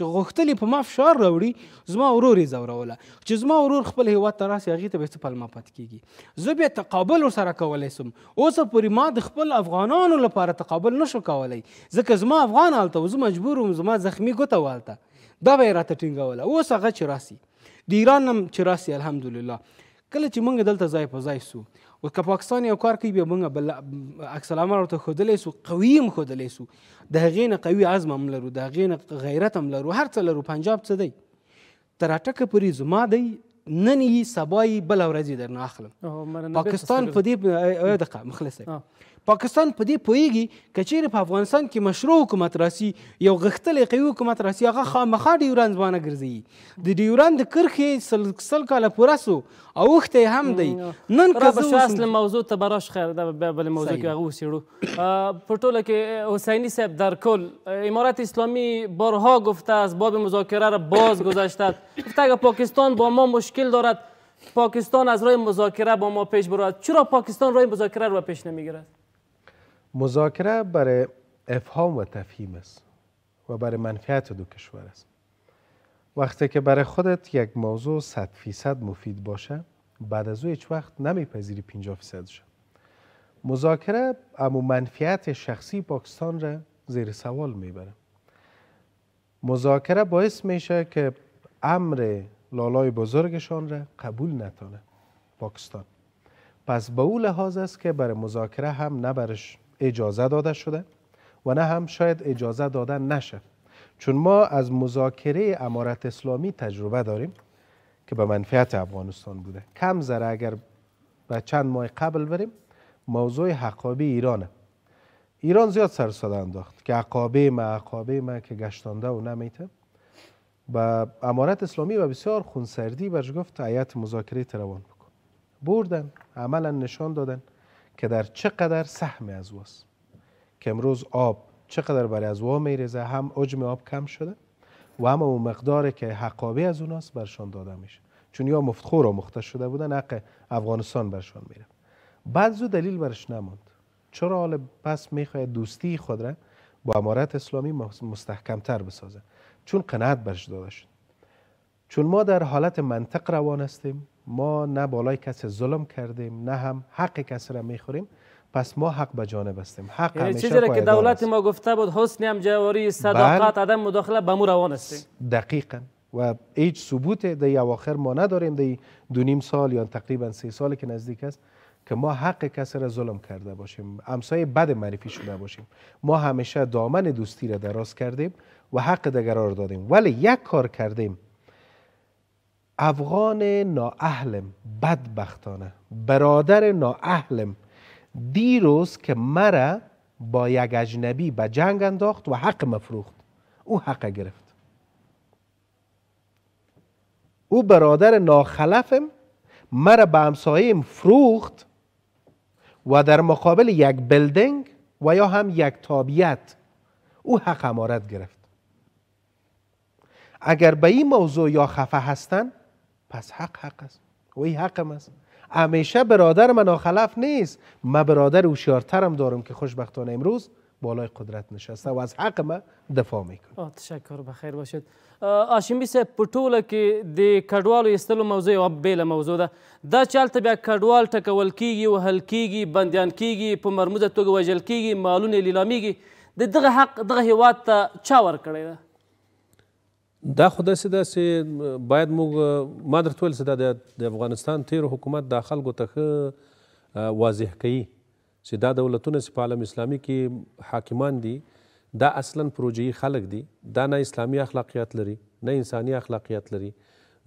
چې غوښتلی په ما فشار راوړي زما ورور یې ځوروله چې زما ورور خپل هیواد ته راسي هغې ته به څه پلمه پاتې کېږي زه بیا تقابل ورسره کولی سم اوسه پورې ما د خپل افغانانو لپاره تقابل نشو کولی ځکه زما افغان هلته زه مجبور وم زما زخمي ګوته وهلته دا به یې راته ټینګوله اوس هغه چې راسي د ایران هم چې راسي الحمدلله کله چې موږ دلته ځای په ځای سو او که پاکستان یو کار کوي بیا موږ بل عکس العمل ورته ښودلی سو قوي هم ښودلی سو د هغې نه قوي عزم هم لرو د هغې نه غیرت هم لرو هر څه لرو پنجاب څه دی تر اټکه پورې زما دی نن یې سبا یې بله ورځ یې درنه اخلم پاکستان په دې دقه مخلص پاکستان په دې پوهیږي کچیر په افغانستان کې مشروع حکومت راسي یو غښتلې قوي حکومت راسي هغه خامخا ډیوران ځوانه ګرځي د ډیوران د کرخې سل سل کاله پوره سو اوښته هم دی نن که زه اصل موضوع ته براش خیر دا بل موضوع کې هغه وسیړو په ټوله کې حسینی صاحب در کل امارات اسلامی بارها گفته از باب مذاکره را باز گذاشته گفته اگر پاکستان با ما مشکل دارد پاکستان از راه مذاکره با ما پیش برود چرا پاکستان راه مذاکره رو پیش نمیگیرد مذاکره برای افهام و تفهیم است و برای منفعت دو کشور است وقتی که برای خودت یک موضوع صد فیصد مفید باشه بعد از او هیچ وقت نمیپذیری 50 فیصد شد مذاکره اما منفعت شخصی پاکستان را زیر سوال میبره مذاکره باعث میشه که امر لالای بزرگشان را قبول نتانه پاکستان پس به او لحاظ است که برای مذاکره هم نه اجازه داده شده و نه هم شاید اجازه داده نشه چون ما از مذاکره امارت اسلامی تجربه داریم که به منفعت افغانستان بوده کم ذره اگر به چند ماه قبل بریم موضوع حقابی ایرانه ایران زیاد سر صدا انداخت که عقابه ما عقابه ما که گشتانده و نمیته و امارت اسلامی و بسیار خونسردی برش گفت عیت مذاکره تروان بکن بردن عملا نشان دادن که در چقدر سهم از واست که امروز آب چقدر برای از وا میرزه هم عجم آب کم شده و هم اون مقداری که حقابه از اوناست برشان داده میشه چون یا مفتخور و مختش شده بودن حق افغانستان برشان میره بعد زو دلیل برش نموند چرا حال پس میخواید دوستی خود را با امارت اسلامی تر بسازه چون قناعت برش داده شد چون ما در حالت منطق روان هستیم ما نه بالای کسی ظلم کردیم نه هم حق کسی را میخوریم پس ما حق به جانب هستیم حق یعنی چیزی که دولت ما گفته بود حسنی هم جواری صداقت بله. عدم مداخله به مو روان است دقیقا و هیچ ثبوت در اواخر ما نداریم در دو نیم سال یا تقریبا سه سال که نزدیک است که ما حق کسی را ظلم کرده باشیم امسای بد معرفی شده باشیم ما همیشه دامن دوستی را دراز کردیم و حق دیگران دادیم ولی یک کار کردیم افغان نااهلم بدبختانه برادر نااهلم دیروز که مرا با یک اجنبی به جنگ انداخت و حق مفروخت او حق گرفت او برادر ناخلفم مرا به همسایهم فروخت و در مقابل یک بلدنگ و یا هم یک تابیت او حق امارت گرفت اگر به این موضوع یا خفه هستند، پس حق حق است وی حقم است همیشه برادر من ناخلف نیست من برادر هوشیارترم دارم که خوشبختانه امروز بالای قدرت نشسته و از حق ما دفاع میکنه تشکر بخیر باشد آشیمی صاحب په ټوله کې د کډوالو ایستلو موضوع یوه بیله موضوع ده دا چې هلته بیا کډوال ټکول کیږي وهل کیږي بندیان کیږي په مرموزه توګه وژل کیږي مالونه لیلامیږي د دغه حق دغه هیواد ته چا ورکړی ده دا خو داسې داسې باید موږ ما درته ویل چې د افغانستان تیر حکومت دا خلکو ته ښه واضح کوي چې دا دولتونه چې په عالم اسلامي کې حاکمان دي دا اصلا پروژهیي خلک دي دا نه اسلامي اخلاقیات لري نه انساني اخلاقیات لري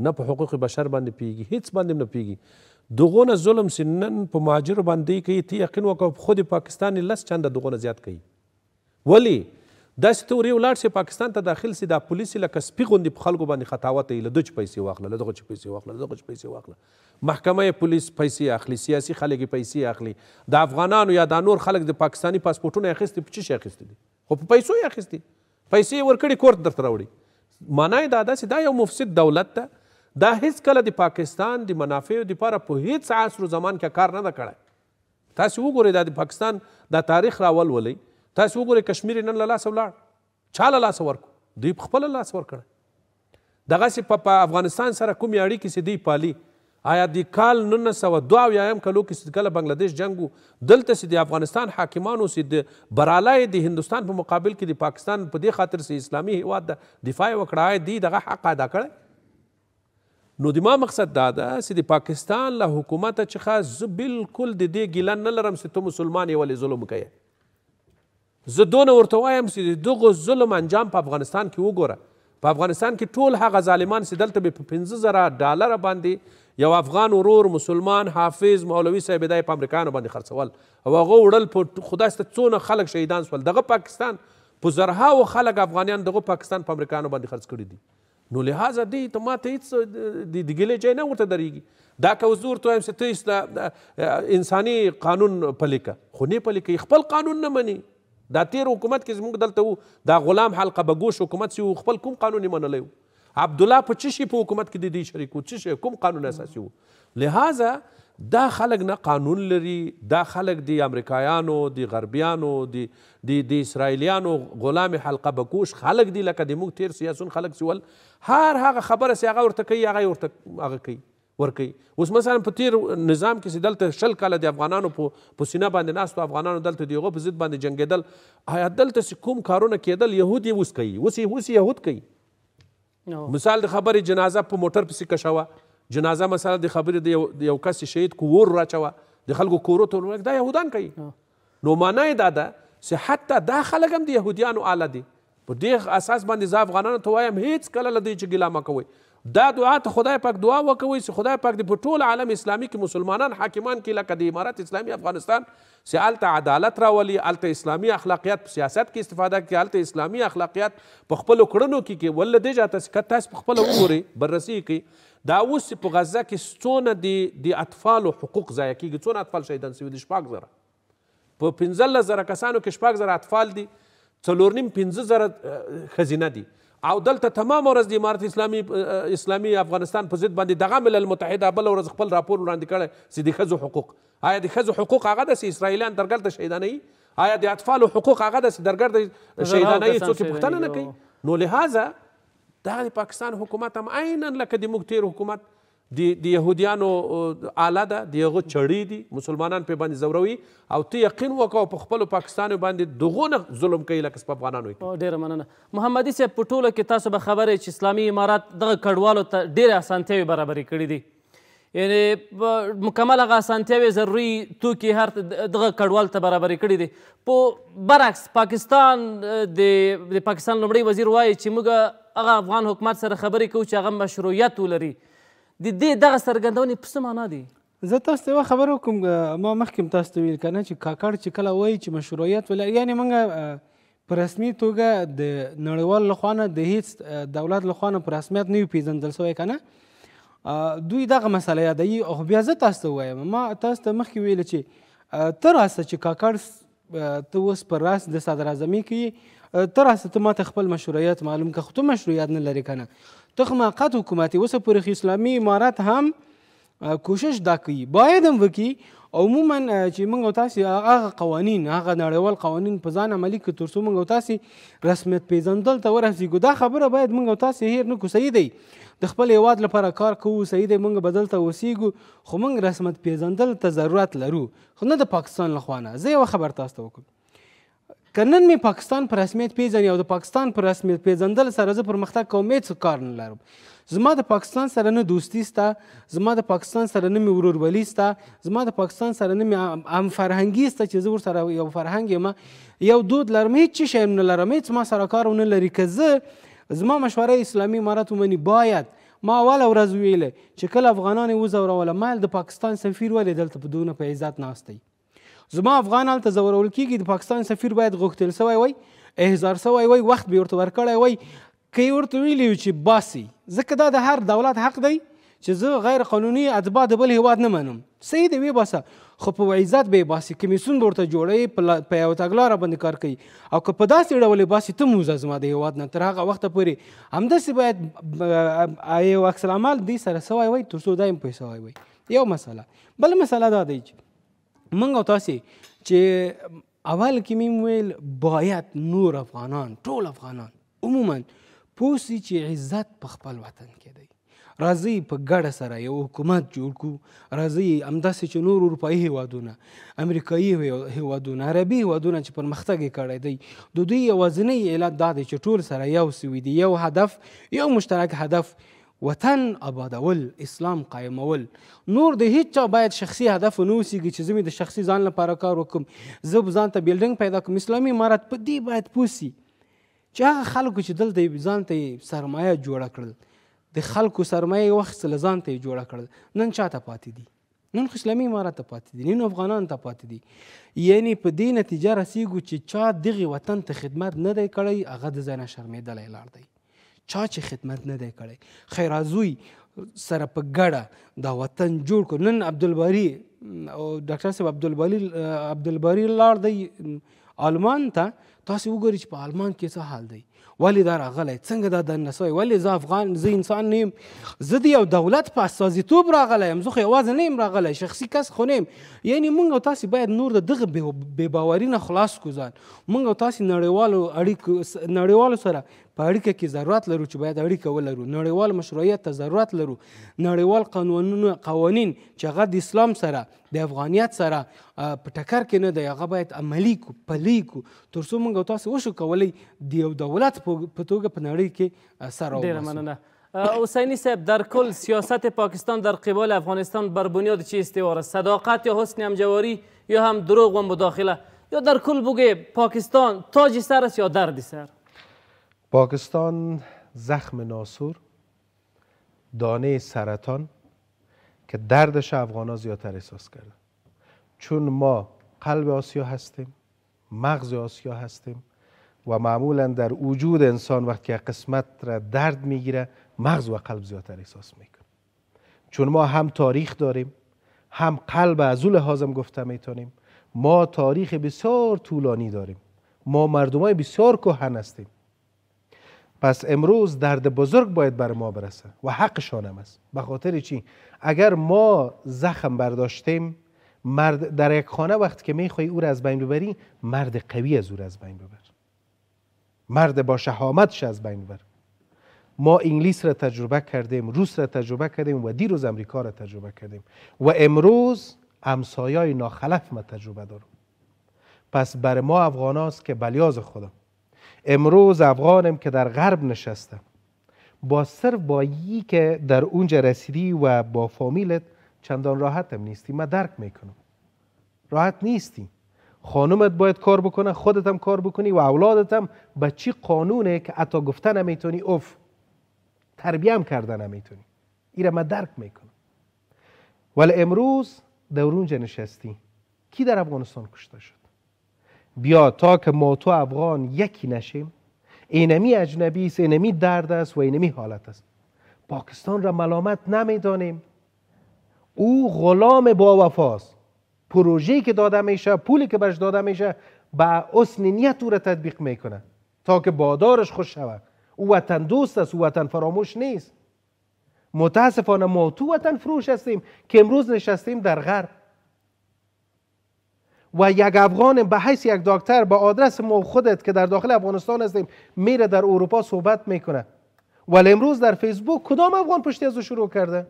نه په حقوق بشر باندې پیږي هیڅ باندې نه پیږي دغونه ظلم چې نن په مهاجرو باندې کوي ته یقین وکړه خود پاکستان یې لس چنده دغونه زیات کوي ولې داسې ته ورې ولاړ شي پاکستان ته داخل سي دا پولیس لکه سپي غوندې په خلکو باندې خطاوت یې له دچ پیسې واخله له دغه چ پیسې واخله له دغه چ پیسې واخله محکمه پولیس پیسې اخلي سیاسي خلک پیسې اخلي د افغانانو یا د نور خلک د پاکستانی پاسپورټونه اخیستي په چی شي اخیستي دي خو په پیسو یې اخیستي پیسې ورکړي کورت درته راوړي معنا یې دا ده چې دا یو مفسد دولت ده دا هیڅکله د پاکستان د منافعو دپاره په هیڅ عصر و زمان کې کار نه ده کړی تاسې وګورئ دا د پاکستان دا تاریخ راولولئ تاسو وګورئ کشمیر نن له لاسه ولاړ چا له لاسه ورکړو دوی خپله لاس ورکړی دغسې په افغانستان سره کومې اړیکې چې دوی پالي آیا د کال نولس سوه دوه اویایم کلو کې چې کله بنګلادیش جنګ و دلته چې د افغانستان حاکمانو چې د برالای د هندوستان په مقابل کې د پاکستان په دې خاطر چې اسلامي هیواد د دفاع یې وکړه آیا دوی دغه حق ادا کړی نو د ما مقصد دا ده چې د پاکستان له حکومته څخه زه بالکل د دې ګیله نه لرم چې ته مسلمان یې ولې ظلم کوې زه دونه ورته وایم چې دغو ظلم انجام په افغانستان کې وګوره په افغانستان کې ټول هغه ظالمان چې دلته به په پنځه زره ډالره باندې یو افغان ورور مسلمان حافظ مولوي صاحب دای په امریکایانو باندې خرڅول او هغه وړل په خدای ست څونه خلک شهیدان شول دغه پاکستان په زرهاو خلک افغانیان دغه پاکستان په امریکایانو باندې خرڅ کړي دي نو لهذا دی ته ما ته هیڅ د ګیلې ځای نه ورته درېږي دا که اوس زه ورته وایم چې ته انساني قانون پلی که خو نه پلی کوي خپل قانون نه مني دا تیر حکومت کې زموږ دلته وو دا غلام حلقه بګوش حکومت چې خپل کوم قانون یې منلی وو عبدالله په څه شي په حکومت کې د دوی شریک وو څه شی کوم قانون اساسي وو لهذا دا خلک نه قانون لري دا خلک د امریکایانو د غربیانو د د د اسرائیلیانو غلام حلقه بکوش خلک دي لکه د موږ تیر سیاسون خلک سول هر هغه خبره چې هغه ورته کوي هغه ورته هغه کوي ورکوي اوس مثلا په تیر نظام کې چې دلته شل کاله د افغانانو په په سینه باندې ناستو افغانانو دلته د هغو په ضد باندې جنګېدل آیا دلته چې کوم کارونه کېدل یهود یې اوس کوي اوس یې اوس یهود کوي no. مثال د خبرې جنازه په موټر پسې کشوه جنازه مثلا د خبرې د یو کس شهید کو ور راچوه د خلکو کورو ته دا یهودان کوي no. نو معنا یې دا ده چې حتی دا خلک هم د یهودیانو اله دي په دې اساس باندې زه افغانانو ته وایم هیڅ کله له دوی چې ګیله مه کوئ دا دعا ته خدای پاک دعا وکوي چې خدای پاک دې په ټول عالم اسلامي کې مسلمانان حاکمان کې لکه د امارت اسلامي افغانستان چې هلته عدالت راولي هلته اسلامي اخلاقیات په سیاست کې استفاده کړي هلته اسلامي اخلاقیات په خپلو کړنو کې کې ول دې جاته چې که تاسو په خپله وګورئ بررسي کوي دا اوس په غزه کې څونه د د اطفالو حقوق ضایع کیږي څونه اطفال شهیدان سوي دي شپږ زره په پنځلس زره کسانو کې شپږ زره اطفال دي څلور نیم پنځه زره ښځینه دي او دلته تمام ورځ د امارت اسلامي اسلامي افغانستان په ضد باندې دغه ملل متحده بل ورځ خپل راپور وړاندې کړی چې د ښځو حقوق آیا د ښځو حقوق هغه داسې اسرائیلیان درګلته شهیدانوي آیا د اطفالو حقوق هغه داسې درګرده شهیدانوي څوک یې پوښتنه نه کوي نو لهذا دغه د پاکستان حکومت هم عینا لکه د موږ تېر حکومت د د یهودیانو آله ده د هغه چړې دي مسلمانان پرې باندې زوروي او ته یقین وکړه په خپلو پاکستانیو باندې دغونه ظلم کوي لکه په افغانانو کې ډېره مننه محمدي صاحب په ټوله کې تاسو به خبرې چې اسلامي امارات دغه کډوالو ته ډېرې اسانتیاوې برابرې کړي دي یعنې مکمل هغه اسانتیاوې ضروري توکي هر دغه کډوال ته برابرې کړي دي په برعکس پاکستان د پاکستان لومړی وزیر وایي چې موږ هغه افغان حکومت سره خبرې کوو چې هغه مشروعیت ولري د دې دغه څرګندونې په څه معنا دي زه تاسو ته یوه خبره وکړم ما مخکې هم تاسو ته ویل که نه چې کاکړ چې کله وایي چې مشروعیت ولري یعنې موږ په رسمي توګه د نړیوال لخوا نه د هیڅ دولت لخوا نه په رسمیت نه وي پېژندل سوی که نه دوی دغه مسله یادوي او بیا زه تاسو ته ووایم ما تاسو ته مخکې ویل چې ته راسه چې کاکړ ته اوس پر راس د صدراعظمي کې یې ته راسه ته ماته خپل مشروعیت معلوم که خو ته مشروعیت نه لرې که نه تخم حقیقت حکومت وسه پورې اسلامي امارات هم کوشش دا کوي باید هم وکړي عموما چې موږ او تاسو هغه قوانین هغه نړیوال قوانین په ځان عملی کړو ترڅو موږ او تاسو رسمیت پیژندل ته ورسیږو دا خبره باید موږ او تاسو هیر نه کو صحیح دی د خپل هیواد لپاره کار کوو صحیح دی موږ بدل ته وسیږو خو موږ رسمیت پیژندل ته ضرورت لرو خو نه د پاکستان لخوا نه زه یوه خبر تاسو ته وکړم که نن مې پاکستان پر رسمیت پیژني او د پاکستان پر رسمیت پیژندل سره زه پرمختګ کوم هېڅ کار نه لرم زما د پاکستان سره نه دوستي سته زما د پاکستان سره نه مې ورورولي سته زما د پاکستان سره نه مې همفرهنګي سته چې زه ورسره یو فرهنګ یم یو دود لرم هېڅ شی نه لرم هېڅ ما سره کار ونه لري که زه زما مشوره اسلامي امارت ومني باید ما اوله ورځ ویله چې کله افغانان یې وځورول ما د پاکستان سفیر ولې دلته په دونه په عزت ناست دی زما افغان هلته ځورول کېږي د پاکستان سفیر باید غوښتل سوی وای احضار سوی وای وخت به یې ورته ورکړی وای که یې ورته ویلي چې باسي ځکه دا د هر دولت حق دی چې زه غیر قانوني اتباع د بل هیواد نه منم صحیح دی ویې باسه خو په عزت به یې باسي کمیسیون به ورته جوړوي په یوه تګلاره باندې کار کوي او که په داسې ډول یې باسي ته موزه زما د هیواد نه تر هغه وخته پورې همداسې باید یو عکس العمل دې سره سوی وای تر څو دا یې پوه سوی وای یو مسله بل مسله دا دی چې منګ او تاسې چې اول کې مې ویل باید نور افغانان ټول افغانان عموما پوسی چې عزت په خپل وطن کې دی راځي په ګډه سره یو حکومت جوړ کو راځي همداسې چې نور اروپایي هیوادونه امریکایي هیوادونه عربي هیوادونه چې پرمختګ یې کړی دی د دوی یوازینی علت دا دی چې ټول سره یو سوي دي یو هدف یو مشترک هدف وطن آبادول اسلام قایمول نور د هیڅ چا باید شخصي هدف ونه اوسېږي چې زه مې د شخصي ځان لپاره کار وکړم زه به ځان ته بیلډنګ پیدا کړم اسلامي عمارت په دې باید پوسي چې هغه خلکو چې دلته ځان ته سرمایه جوړه کړل د خلکو سرمایه یې واخیستله ځان ته یې جوړه کړل نن چا ته پاتې دي نن خو اسلامي عمارت ته پاتې دي نن افغانان ته پاتې دي یعنی په دې نتیجه رسیږو چې چا دغه وطن ته خدمت نه دی کړی هغه د ځای نه شرمېدلی لاړ دی چا چې خدمت نه دی کړی خیرازوی سره په ګډه دا وطن جوړ کړو نن عبدالباري او ډاکټر صاحب عبدالباري عبدالباري لاړ دی آلمان ته تاسو وګورئ چې په آلمان کې څه حال دی ولې دا راغلی څنګه دا دننه سوی ولې زه افغان زه انسان نه یم زه د یو دولت په استازیتوب راغلی یم زه خو یوازې نه یم راغلی شخصي کس خو نه یم یعنې موږ او تاسې باید نور د دغه بېباوري نه خلاص کړو ځان موږ او تاسې نړیوالو اړیکو نړیوالو سره په اړیکه کې ضرورت لرو چې باید اړیکه ولرو نړیوال مشروعیت ته ضرورت لرو نړیوال قانونونه قوانین چې هغه د اسلام سره د افغانیت سره په ټکر کې نه دی هغه باید عملی کو پلی کو تر څو موږ تاسو وشو کولی د یو دولت په توګه په نړۍ کې سر ډیره مننه حسینی صاحب در کل سیاست پاکستان در قبال افغانستان بر بنیاد چیستی واره صداقت یا حسن همجواری یا هم دروغ و مداخله یا در کل بگه پاکستان تاج سر است یا درد سر پاکستان زخم ناسور دانه سرطان که دردش افغان ها زیادتر احساس کرده چون ما قلب آسیا هستیم مغز آسیا هستیم و معمولا در وجود انسان وقتی قسمت را درد میگیره مغز و قلب زیادتر احساس میکنه چون ما هم تاریخ داریم هم قلب از اول لحاظم گفته میتونیم ما تاریخ بسیار طولانی داریم ما مردم های بسیار کهن هستیم پس امروز درد بزرگ باید بر ما برسه و حقشان هم است به خاطر چی اگر ما زخم برداشتیم مرد در یک خانه وقتی که میخوای او را از بین ببری مرد قوی از او را از بین ببر مرد با شهامتش از بین ببر ما انگلیس را تجربه کردیم روس را تجربه کردیم و دیروز امریکا را تجربه کردیم و امروز امسایای ناخلف ما تجربه دارم پس بر ما افغاناست که بلیاز خودم امروز افغانم که در غرب نشستم با صرف با که در اونجا رسیدی و با فامیلت چندان راحتم نیستی من درک میکنم راحت نیستی خانومت باید کار بکنه خودت هم کار بکنی و اولادت هم به چی قانونه که حتی گفته نمیتونی اف تربیه هم کرده نمیتونی ایره من درک میکنم ولی امروز در اونجا نشستی کی در افغانستان کشته شد بیا تا که ما تو افغان یکی نشیم اینمی اجنبی است اینمی درد است و اینمی حالت است پاکستان را ملامت نمیدانیم او غلام با وفاست پروژه‌ای که داده میشه پولی که برش داده میشه به حسن نیت او را تطبیق میکنه تا که بادارش خوش شود او وطن دوست است او وطن فراموش نیست متاسفانه ما تو وطن فروش هستیم که امروز نشستیم در غرب و یک افغان به حیث یک دکتر به آدرس ما خودت که در داخل افغانستان هستیم میره در اروپا صحبت میکنه ولی امروز در فیسبوک کدام افغان پشتی از شروع کرده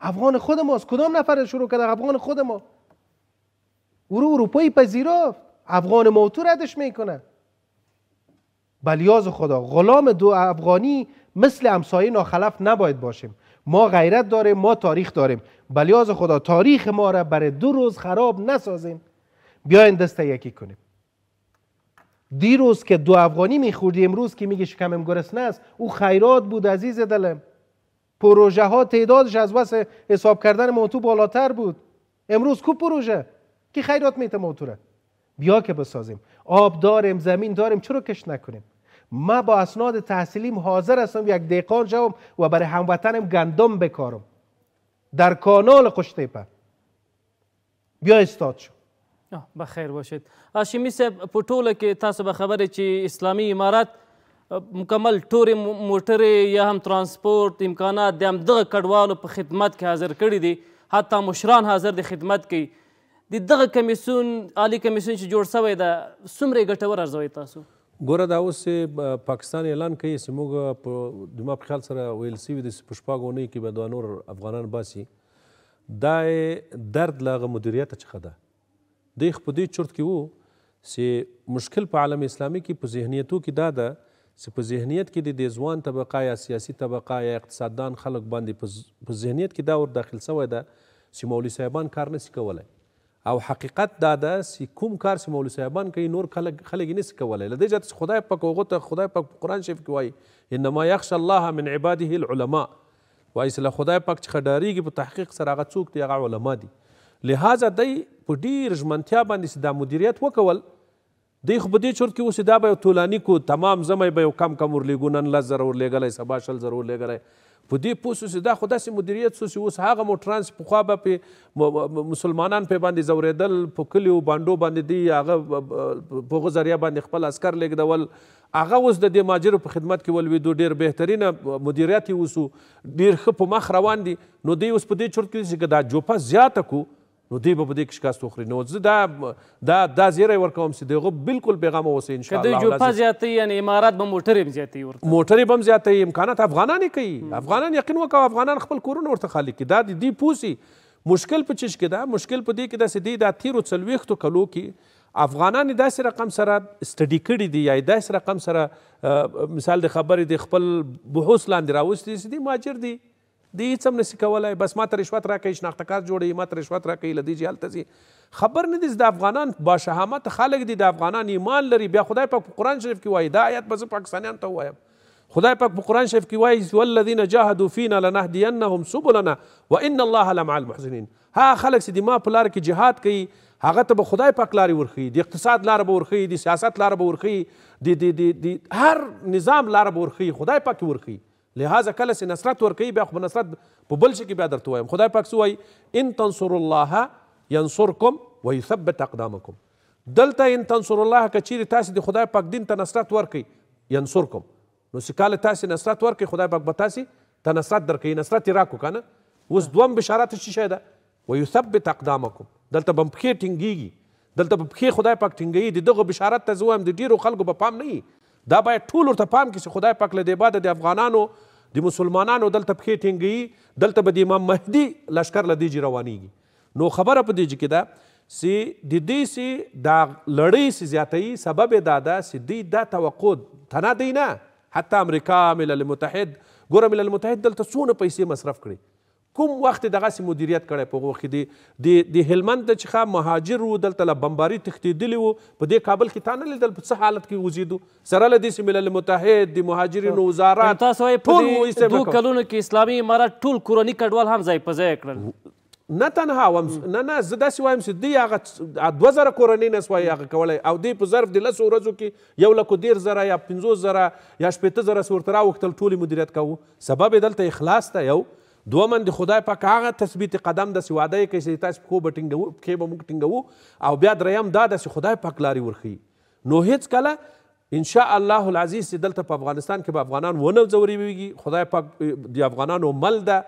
افغان خود ماست کدام نفر شروع کرده افغان خود ما او رو اروپایی پذیرفت افغان ما تو ردش میکنه بلیاز خدا غلام دو افغانی مثل امسایه ناخلف نباید باشیم ما غیرت داریم ما تاریخ داریم بلیاز خدا تاریخ ما را برای دو روز خراب نسازیم بیاین دست یکی کنیم دیروز که دو افغانی میخوردی امروز که میگه شکمم گرسنه است او خیرات بود عزیز دلم پروژه ها تعدادش از وسه حساب کردن موتو بالاتر بود امروز کو پروژه که خیرات میته را؟ بیا که بسازیم آب داریم زمین داریم چرا کش نکنیم ما با اسناد تحصیلیم حاضر هستم یک دیقان شوم و برای هموطنم گندم بکارم در کانال قشتیپه بیا استاد شو بخیر باشید هاشمی صاحب په ټوله کې تاسو به خبرې چې اسلامي امارات مکمل ټورې موټرې یا هم ترانسپورت امکانات د همدغه کډوالو په خدمت کې حاضر کړي دي حتی مشران حاضر د خدمت کوي د دغه کمیسیون عالی کمیسیون چې جوړ سوی ده څومره ګټور ارزوئ تاسو ګوره دا اوس پاکستان اعلان کوي چې موږ په زما په خیال سره ویل سوي دي چې په شپږ اونۍ کې به دا نور افغانان باسي دا درد له هغه مدیریته څخه ده دی خو په دې چرت کې و چې مشکل په عالم اسلامي کې په ذهنیتو کې دا ده چې په ذهنیت کې د دې ځوان طبقه یا سیاسي طبقه یا اقتصاددان خلک باندې په ذهنیت کې دا ور داخل سوی ده چې مولوي صاحبان کار نسي کولی او حقیقت دا ده چې کوم کار چې مولوي صاحبان کوي نور خلک خلک یې نسي کولی له دې جهته خدای پاک هغو ته خدای پاک په قرآن شریف کې وایي انما یخشى الله من عباده العلماء وایي چې له خدای پاک څخه ډارېږي په تحقیق سره هغه څوک دی هغه علما دي لهذا دی په ډېر ژمنتیا باندې چې دا مدیریت وکول دی خو په دې چورت کې اوس دا به یو طولاني کو تمام زمی به یو کم کم ورلیږو نن لس زره ورلیږلی سبا شل زره ورلیږلی په دې پوه سو چې دا خو داسې مدیریت سو چې اوس هغه موټران چې پخوا به پې مسلمانان پې باندې ځورېدل په کلیو بانډو باندې دی هغه په هغه ذریعه باندې خپل عسکر لېږدول هغه اوس د دې ماجرو په خدمت کې ولوېدو ډېر بهترینه مدیریت یې اوس ډېر ښه په مخ روان دي نو دوی اوس په دې چرت کې چې که دا جوپه زیاته کړو نو دی به په دې کې شکست وخوري نو زه دا دا دا زیری ورکوم چې دغه بالکل پیغام اوسي ان شاء الله که د جوپا زیاتی یعنی امارات به موټر هم زیاتی ورته موټر به هم زیاتی امکانات افغانان کوي افغانان یقین وکاو افغانان خپل کورونه ورته خالی کی دا دی, دی پوسی مشکل په چیش کې دا مشکل په دې کې دا سې دی دا تیرو څلويختو کلو کې افغانان داسې رقم سره سټډي کړي دي یا داسې رقم سره مثال د خبرې د خپل بحوث لاندې راوستي دي مهاجر دي دی هیڅ هم نشي کولای بس ما ته رشوت راکوي شناخته کار جوړوي ما ته رشوت راکوي له دې چې هلته ځي خبر نه دي د افغانان باشهامت خلک دي د افغانان ایمان لري بیا خدای پاک په قرآن شریف کې وایي دا آیت به زه پاکستانیانو ته ووایم خدای پاک په قرآن شریف کې وایي والذین جاهدوا فینا لنهدینهم سبلنا وان الله لمع المحسنین هغه خلک چې د ما په لار کې جهاد کوي هغه ته به خدای پاک لارې ورښیي د اقتصاد لاره به ورښیي د سیاست لاره به ورښیي د هر نظام لاره به ورښیي خدای پاک یې ورښیي لهذا کله چې نصرت ورکوي بیا خو نصرت په بل شي کې بیا درته وایم خدای پاک څه وایي ان تنصروا الله ینصرکم ویثبت اقدامکم دلته ان تنصر الله که چیرې تاسې د خدای پاک دین ته نصرت ورکوي ینصرکم نو چې کله تاسې نصرت ورکوي خدای پاک به تاسې ته نصرت درکوي نصرت یې راکړو که نه اوس دوم بشارت څه شی ده ویثبت اقدامکم دلته به پښې ټینګېږي دلته به پښې خدای پاک ټینګوي د دغو بشارت ته زه وایم د ډېرو خلکو به پام نه دا باید ټول ورته پام کړي چې خدای پاک له دې بعده د افغانانو د مسلمانانو دلته پښې ټینګوي دلته به د امام مهدي لشکر له دیجې روانیږي نو خبره په دیجې کې ده سی د دې سی دا لړۍ سی زیاتوي سبب یې دا ده سی دوی دا توقع تنه دی نه حتی امریکا ملل متحد ګوره ملل متحد دلته څونه پیسې مصرف کړي کوم وخت دغسې مدیریت کړی په وخت کې د د هلمند د چې مهاجر و دلته له بمباري تښتېدلي وو په دې کابل کې تا نه لیدل په څه حالت کې اوسېدو سره له دې چې ملل متحد د مهاجرینو وزارت تاسو وایي په دوو کلونو کې اسلامي امارت ټول کورني کډوال هم ځای په ځای کړل نه تنها وم نه نه زه داسې وایم چې دوی هغه دوه زره کورنۍ نه سوای هغه کولی او دوی په ظرف د لسو ورځو کې یو لکو دېر زره یا پنځوس زره یا شپېته زره څه ورته راوښتل ټولې مدیریت کوو سبب یې دلته اخلاص ته یو دومن د خدای پاک هغه تثبیت قدم داسې وعده یې کوي چې تاسې پښو به ټینګوو پښې به موږ ټینګوو او بیا دریم دا داسې خدای پاک لارې ورښیي نو هیڅکله ان شاء الله العزیز چې دلته په افغانستان کې به افغانان ونه ځورېږي خدای پاک د افغانانو مل ده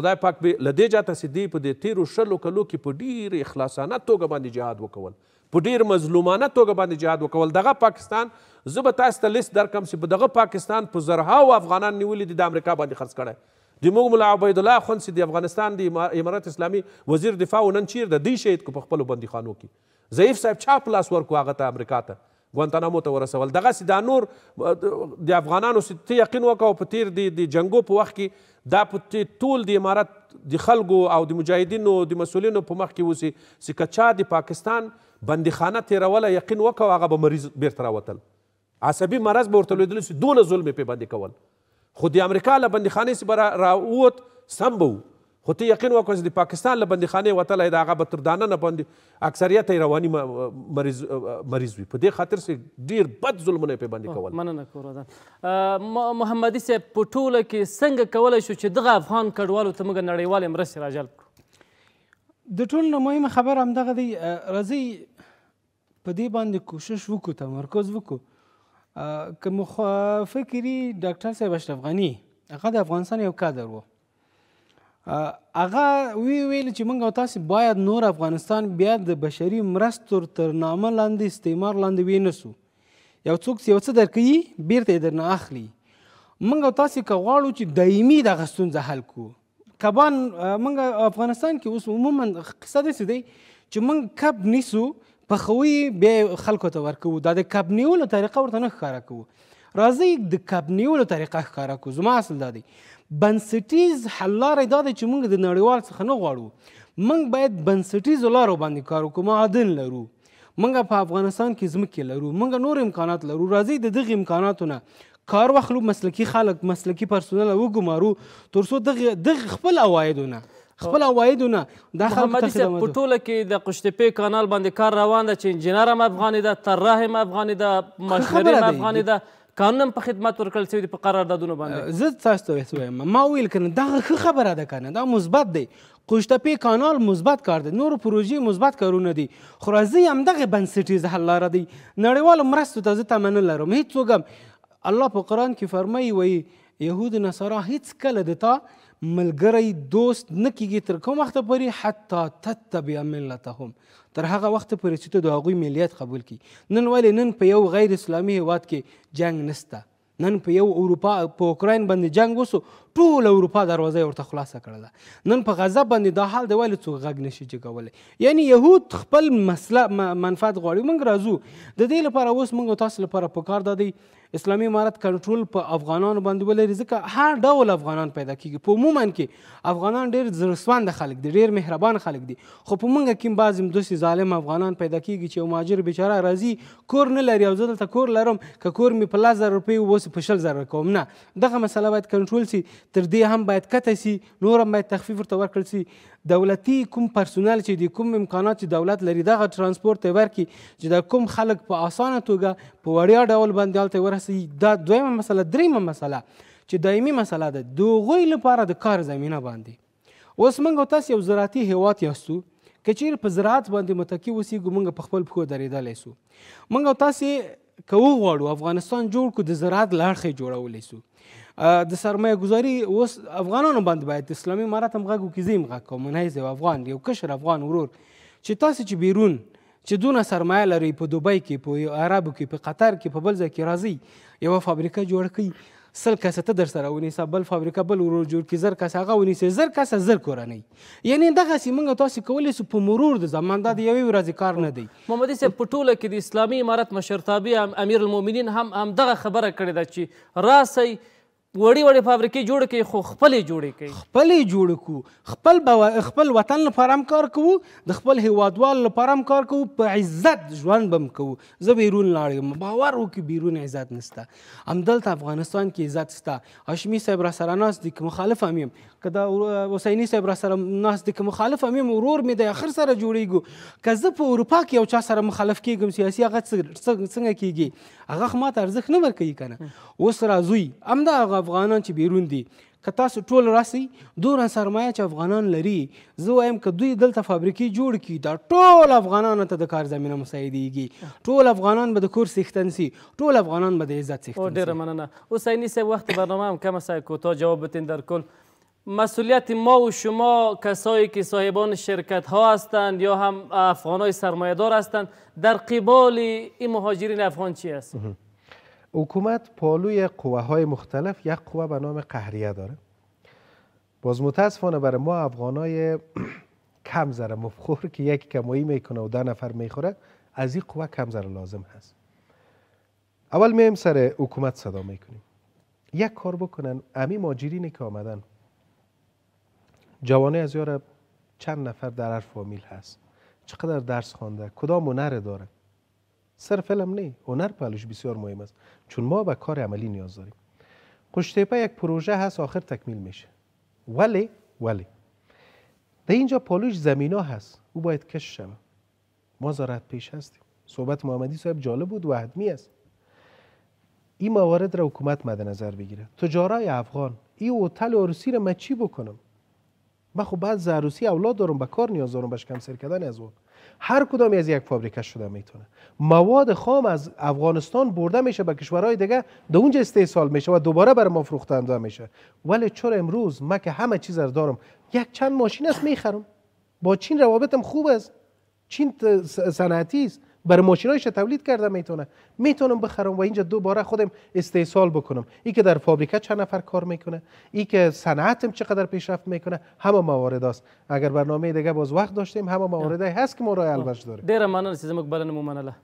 خدای پاک به له دې جاته چې دوی په دې تیرو شلو کلو کې په ډېر اخلاصانه توګه باندې جهاد وکول په ډېر مظلومانه توګه باندې جهاد وکول دغه پاکستان زه به تاسو ته لیست درکړم چې دغه پاکستان په زرهاو افغانان نیولي دي د امریکا باندې خرڅ کړی د موږ ملا عبید الله اخوند چې د افغانستان د امارت اسلامي وزیر دفاع و نن چیرته دی شهید کو په خپلو بندیخانو کې ضعیف صاحب چا په لاس ورکو هغه ته امریکا ته ګوانتانامو ته ورسول دغسې دا نور د افغانانو چې ته یقین وکړه په تیر د جنګو په وخت کې دا په ټول د امارت د خلکو او د مجاهدینو د مسؤلینو په مخ کې اوسي چې که چا د پاکستان بندیخانه تېروله یقین وکړه هغه به مریض بیرته راوتل عصبي مرض به ورته لوېدلی سي دونه ظلم یې پېبندې کول خو د امریکا له بندیخانې څخه به راووت سم به خو ته یقین وکړه چې د پاکستان له بندیخانې وتلی د هغه به تر داننه باندې اکثریت یې رواني مریض مریض وي په دې خاطر چې ډیر بد ظلمونه یې پابندې کول مننه کورودان محمدي صاحب په ټوله کې څنګه کولی شو چې دغه افغان کډوالو ته موږ نړیوالې مرستې راجلب کړو د ټولو نه مهمه خبره همدغه دی راځئ په دې باندې کوشش وکړو تمرکز وکړو که مو فکري ډاکټر صاحب اشرف غني هغه د افغانستان یو کادر وو هغه وی ویل چې موږ او تاسو باید نور افغانستان بیا د بشري مرستو تر نامه لاندې استعمار لاندې وینسو یو څوک یو څه درکوي بیرته یې درنه اخلي موږ او تاسو که غواړو چې دایمي دغه ستونزه حل کړو کبان موږ افغانستان کې اوس عموما قصه داسې دی چې موږ کب نیسو پخوي بیا خلکو ته ورکوو دا د کب نیولو طریقه ورته نه ښکاره کوو راځئ د کب نیولو طریقه ښکاره کړو زما اصل دا دی بنسټیز حل لاری دا دی چې موږ د نړیوال څخه نه غواړو موږ باید بنسټیزو لارو باندې کار وکړو معادن لرو موږ په افغانستان کې ځمکې لرو موږ نور امکانات لرو راځئ د دغه امکاناتو نه کار واخلو مسلکي خلک مسلکي پرسونل وګمارو تر څو دغه دغه خپل عوایدونه خپل عوایدونه دا محمدي صاحب په ټوله کې د قشتپې کانال باندې کار روان ده چې انجینر هم افغاني ده طراح هم افغاني ده مشهري هم افغاني ده قانون په خدمت ورکړل شوی دی په قراردادونو باندې زه تاسو ته وایم ما ویل کنه دا ښه خبره ده کنه دا مثبت دی قوشتپې کانال مثبت کار دی نور پروژې مثبت کارونه دي خو راځي همدغه بنسټیز حل لاره دی نړیوالو مرستو ته زه تمنه لرم هیڅوک هم الله په قرآن کې فرمایي وایي یهود نصارا هیڅ کله د تا ملګری دوست نه کیږي تر کوم وخته پورې حتی تتبع ملتهم تر هغه وخته پورې چې ته د هغوی ملیت قبول کړي نن ولې نن په یو غیر اسلامي هیواد کې جنګ نسته نن په یو اروپا په اوکراین باندې جنگ وسو ټول اروپا دروازه ورته خلاصه کړله نن په غزه باندې دا حال دی ولې څوک غږ نشي جګولی یعنی یهود خپل مسله منفعت غواړي موږ راځو د دې لپاره اوس موږ تاسو لپاره پکار دا دی اسلامي امارت کنټرول په افغانانو باندې ولري ځکه هر ډول افغانان پیدا کیږي په عموما کې افغانان ډیر زړسوانده خلک دي ډیر مهربان خلک دي خو په موږ کې بعض داسې ظالم افغانان پیدا کیږي چې یو مهاجر بیچاره راځي کور نه لري او زه دلته کور لرم که کور مې په لس زره روپۍ اوس په شل زره کوم نه دغه مسله باید کنټرول سي تر دې هم باید کته سي نور هم باید تخفیف ورته ورکړل سي دولتي کوم پرسونل چې د کوم امکانات چې دولت لري دغه ترانسپورت ته ورکړي چې د کوم خلک په اسانه توګه په وړیا ډول باندې هلته ورسوي دا دویمه مسله دریمه مسله چې دایمي مسله ده د هغوی لپاره د کار زمینه باندې اوس موږ او تاسو یو زراعتي هیواد یاستو که چیرې په زراعت باندې متکي اوسېږو موږ په خپل پښو درېدلی سو موږ او تاسې که وغواړو افغانستان جوړ کړو د زراعت له اړخه یې جوړولی سو د سرمایه گذاري اوس افغانانو باندې باید اسلامي امارات هم غږ وکړي زه هم غږ کوم منحیز یو افغان یو کشر افغان ورور چې تاسې چې بیرون چې دونه سرمایه لري په دوبۍ کې په عربو کې په قطر کې په بل ځای کې راځئ یوه فابریکه جوړ کړئ سل کسه ته در سره ونیسه بل فابریکه بل ورور جوړ کړي زر کسه هغه ونیسي زر کسه زر کورنۍ یعنی دغسې موږ تاسې کولی سو په مرور د زمان دا د یوې ورځې کار نه دی محمدي صاحب په ټوله کې د اسلامي امارت مشرتابي امیر المؤمنین هم همدغه خبره کړې ده چې راسئ وړي وړي فابریکې جوړ کړي خو خپلې جوړې کړي خپلې جوړ کړو خپل به خپل وطن لپاره هم کار کوو د خپل هیوادوال لپاره هم کار کوو په عزت ژوند به م کوو زه بیرون لاړ یم باور وکړي بیرون عزت نسته همدلته افغانستان کې عزت شته هاشمي صاحب راسره ناست دي که مخالف هم یم که دا حسیني صاحب راسره ناست دي که مخالف هم یم ورور مې دی اخر سره جوړیږو که زه په اروپا کې یو چا سره مخالف کېږم سیاسي هغه څنګه کېږي هغه خو ماته ارزښت نه ورکوي که نه اوس راځوي همدا هغه افغانان چې بیرون دي که تاسو ټول راسي دومره سرمایه چې افغانان لري زه وایم که دوی دلته فابریکې جوړ کړي دا ټول افغانانو ته د کار زمینه مساعدېږي ټول افغانان به د کور څښتن سي ټول افغانان به د عزت څښتن ډېره مننه اوس عیني صاحب وخت برنامه هم کم سر کوتاه جواب بتین در کل مسئولیت ما و شما کسایی که صاحبان شرکت ها هستند یا هم افغان های سرمایه دار هستند در قبال این مهاجرین افغان چی است؟ حکومت پالوی قوه های مختلف یک قوه به نام قهریه داره باز متاسفانه برای ما های کم زره مفخور که یک کمایی میکنه و ده نفر میخوره از این قوه کم لازم هست اول میایم سر حکومت صدا میکنیم یک کار بکنن امی ماجرینی که آمدن جوانه از یار چند نفر در هر فامیل هست چقدر درس خوانده کدام هنر داره سر فلم نه هنر پالوش بسیار مهم است چون ما به کار عملی نیاز داریم پای یک پروژه هست آخر تکمیل میشه ولی ولی در اینجا پالوش زمینا هست او باید کش شود ما زارت پیش هستیم صحبت محمدی صاحب جالب بود و حتمی است این موارد را حکومت مد نظر بگیره تجارای افغان این اوتل عروسی را من چی بکنم من خب بعد عروسی اولاد دارم به کار نیاز دارم سر کردن از اون هر کدام از یک فابریکه شده میتونه مواد خام از افغانستان برده میشه به کشورهای دیگه در اونجا استحصال میشه و دوباره بر ما فروختنده میشه ولی چرا امروز ما که همه چیز رو دارم یک چند ماشین است میخرم با چین روابطم خوب است چین صنعتی است بر ماشینایش تولید کرده میتونه میتونم بخرم و اینجا دوباره خودم استحصال بکنم ای که در فابریکه چند نفر کار میکنه ای که صنعتم چقدر پیشرفت میکنه همه موارد است اگر برنامه دیگه باز وقت داشتیم همه موارد هست که ما رای البش خب. داره دیر مننه چې زموږ نمومن الله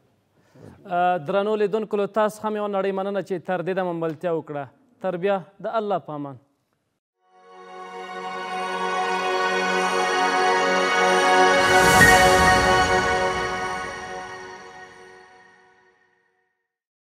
منله درنو کلو تاس تاسو هم منان چه مننه چې تر تربیه د الله پامان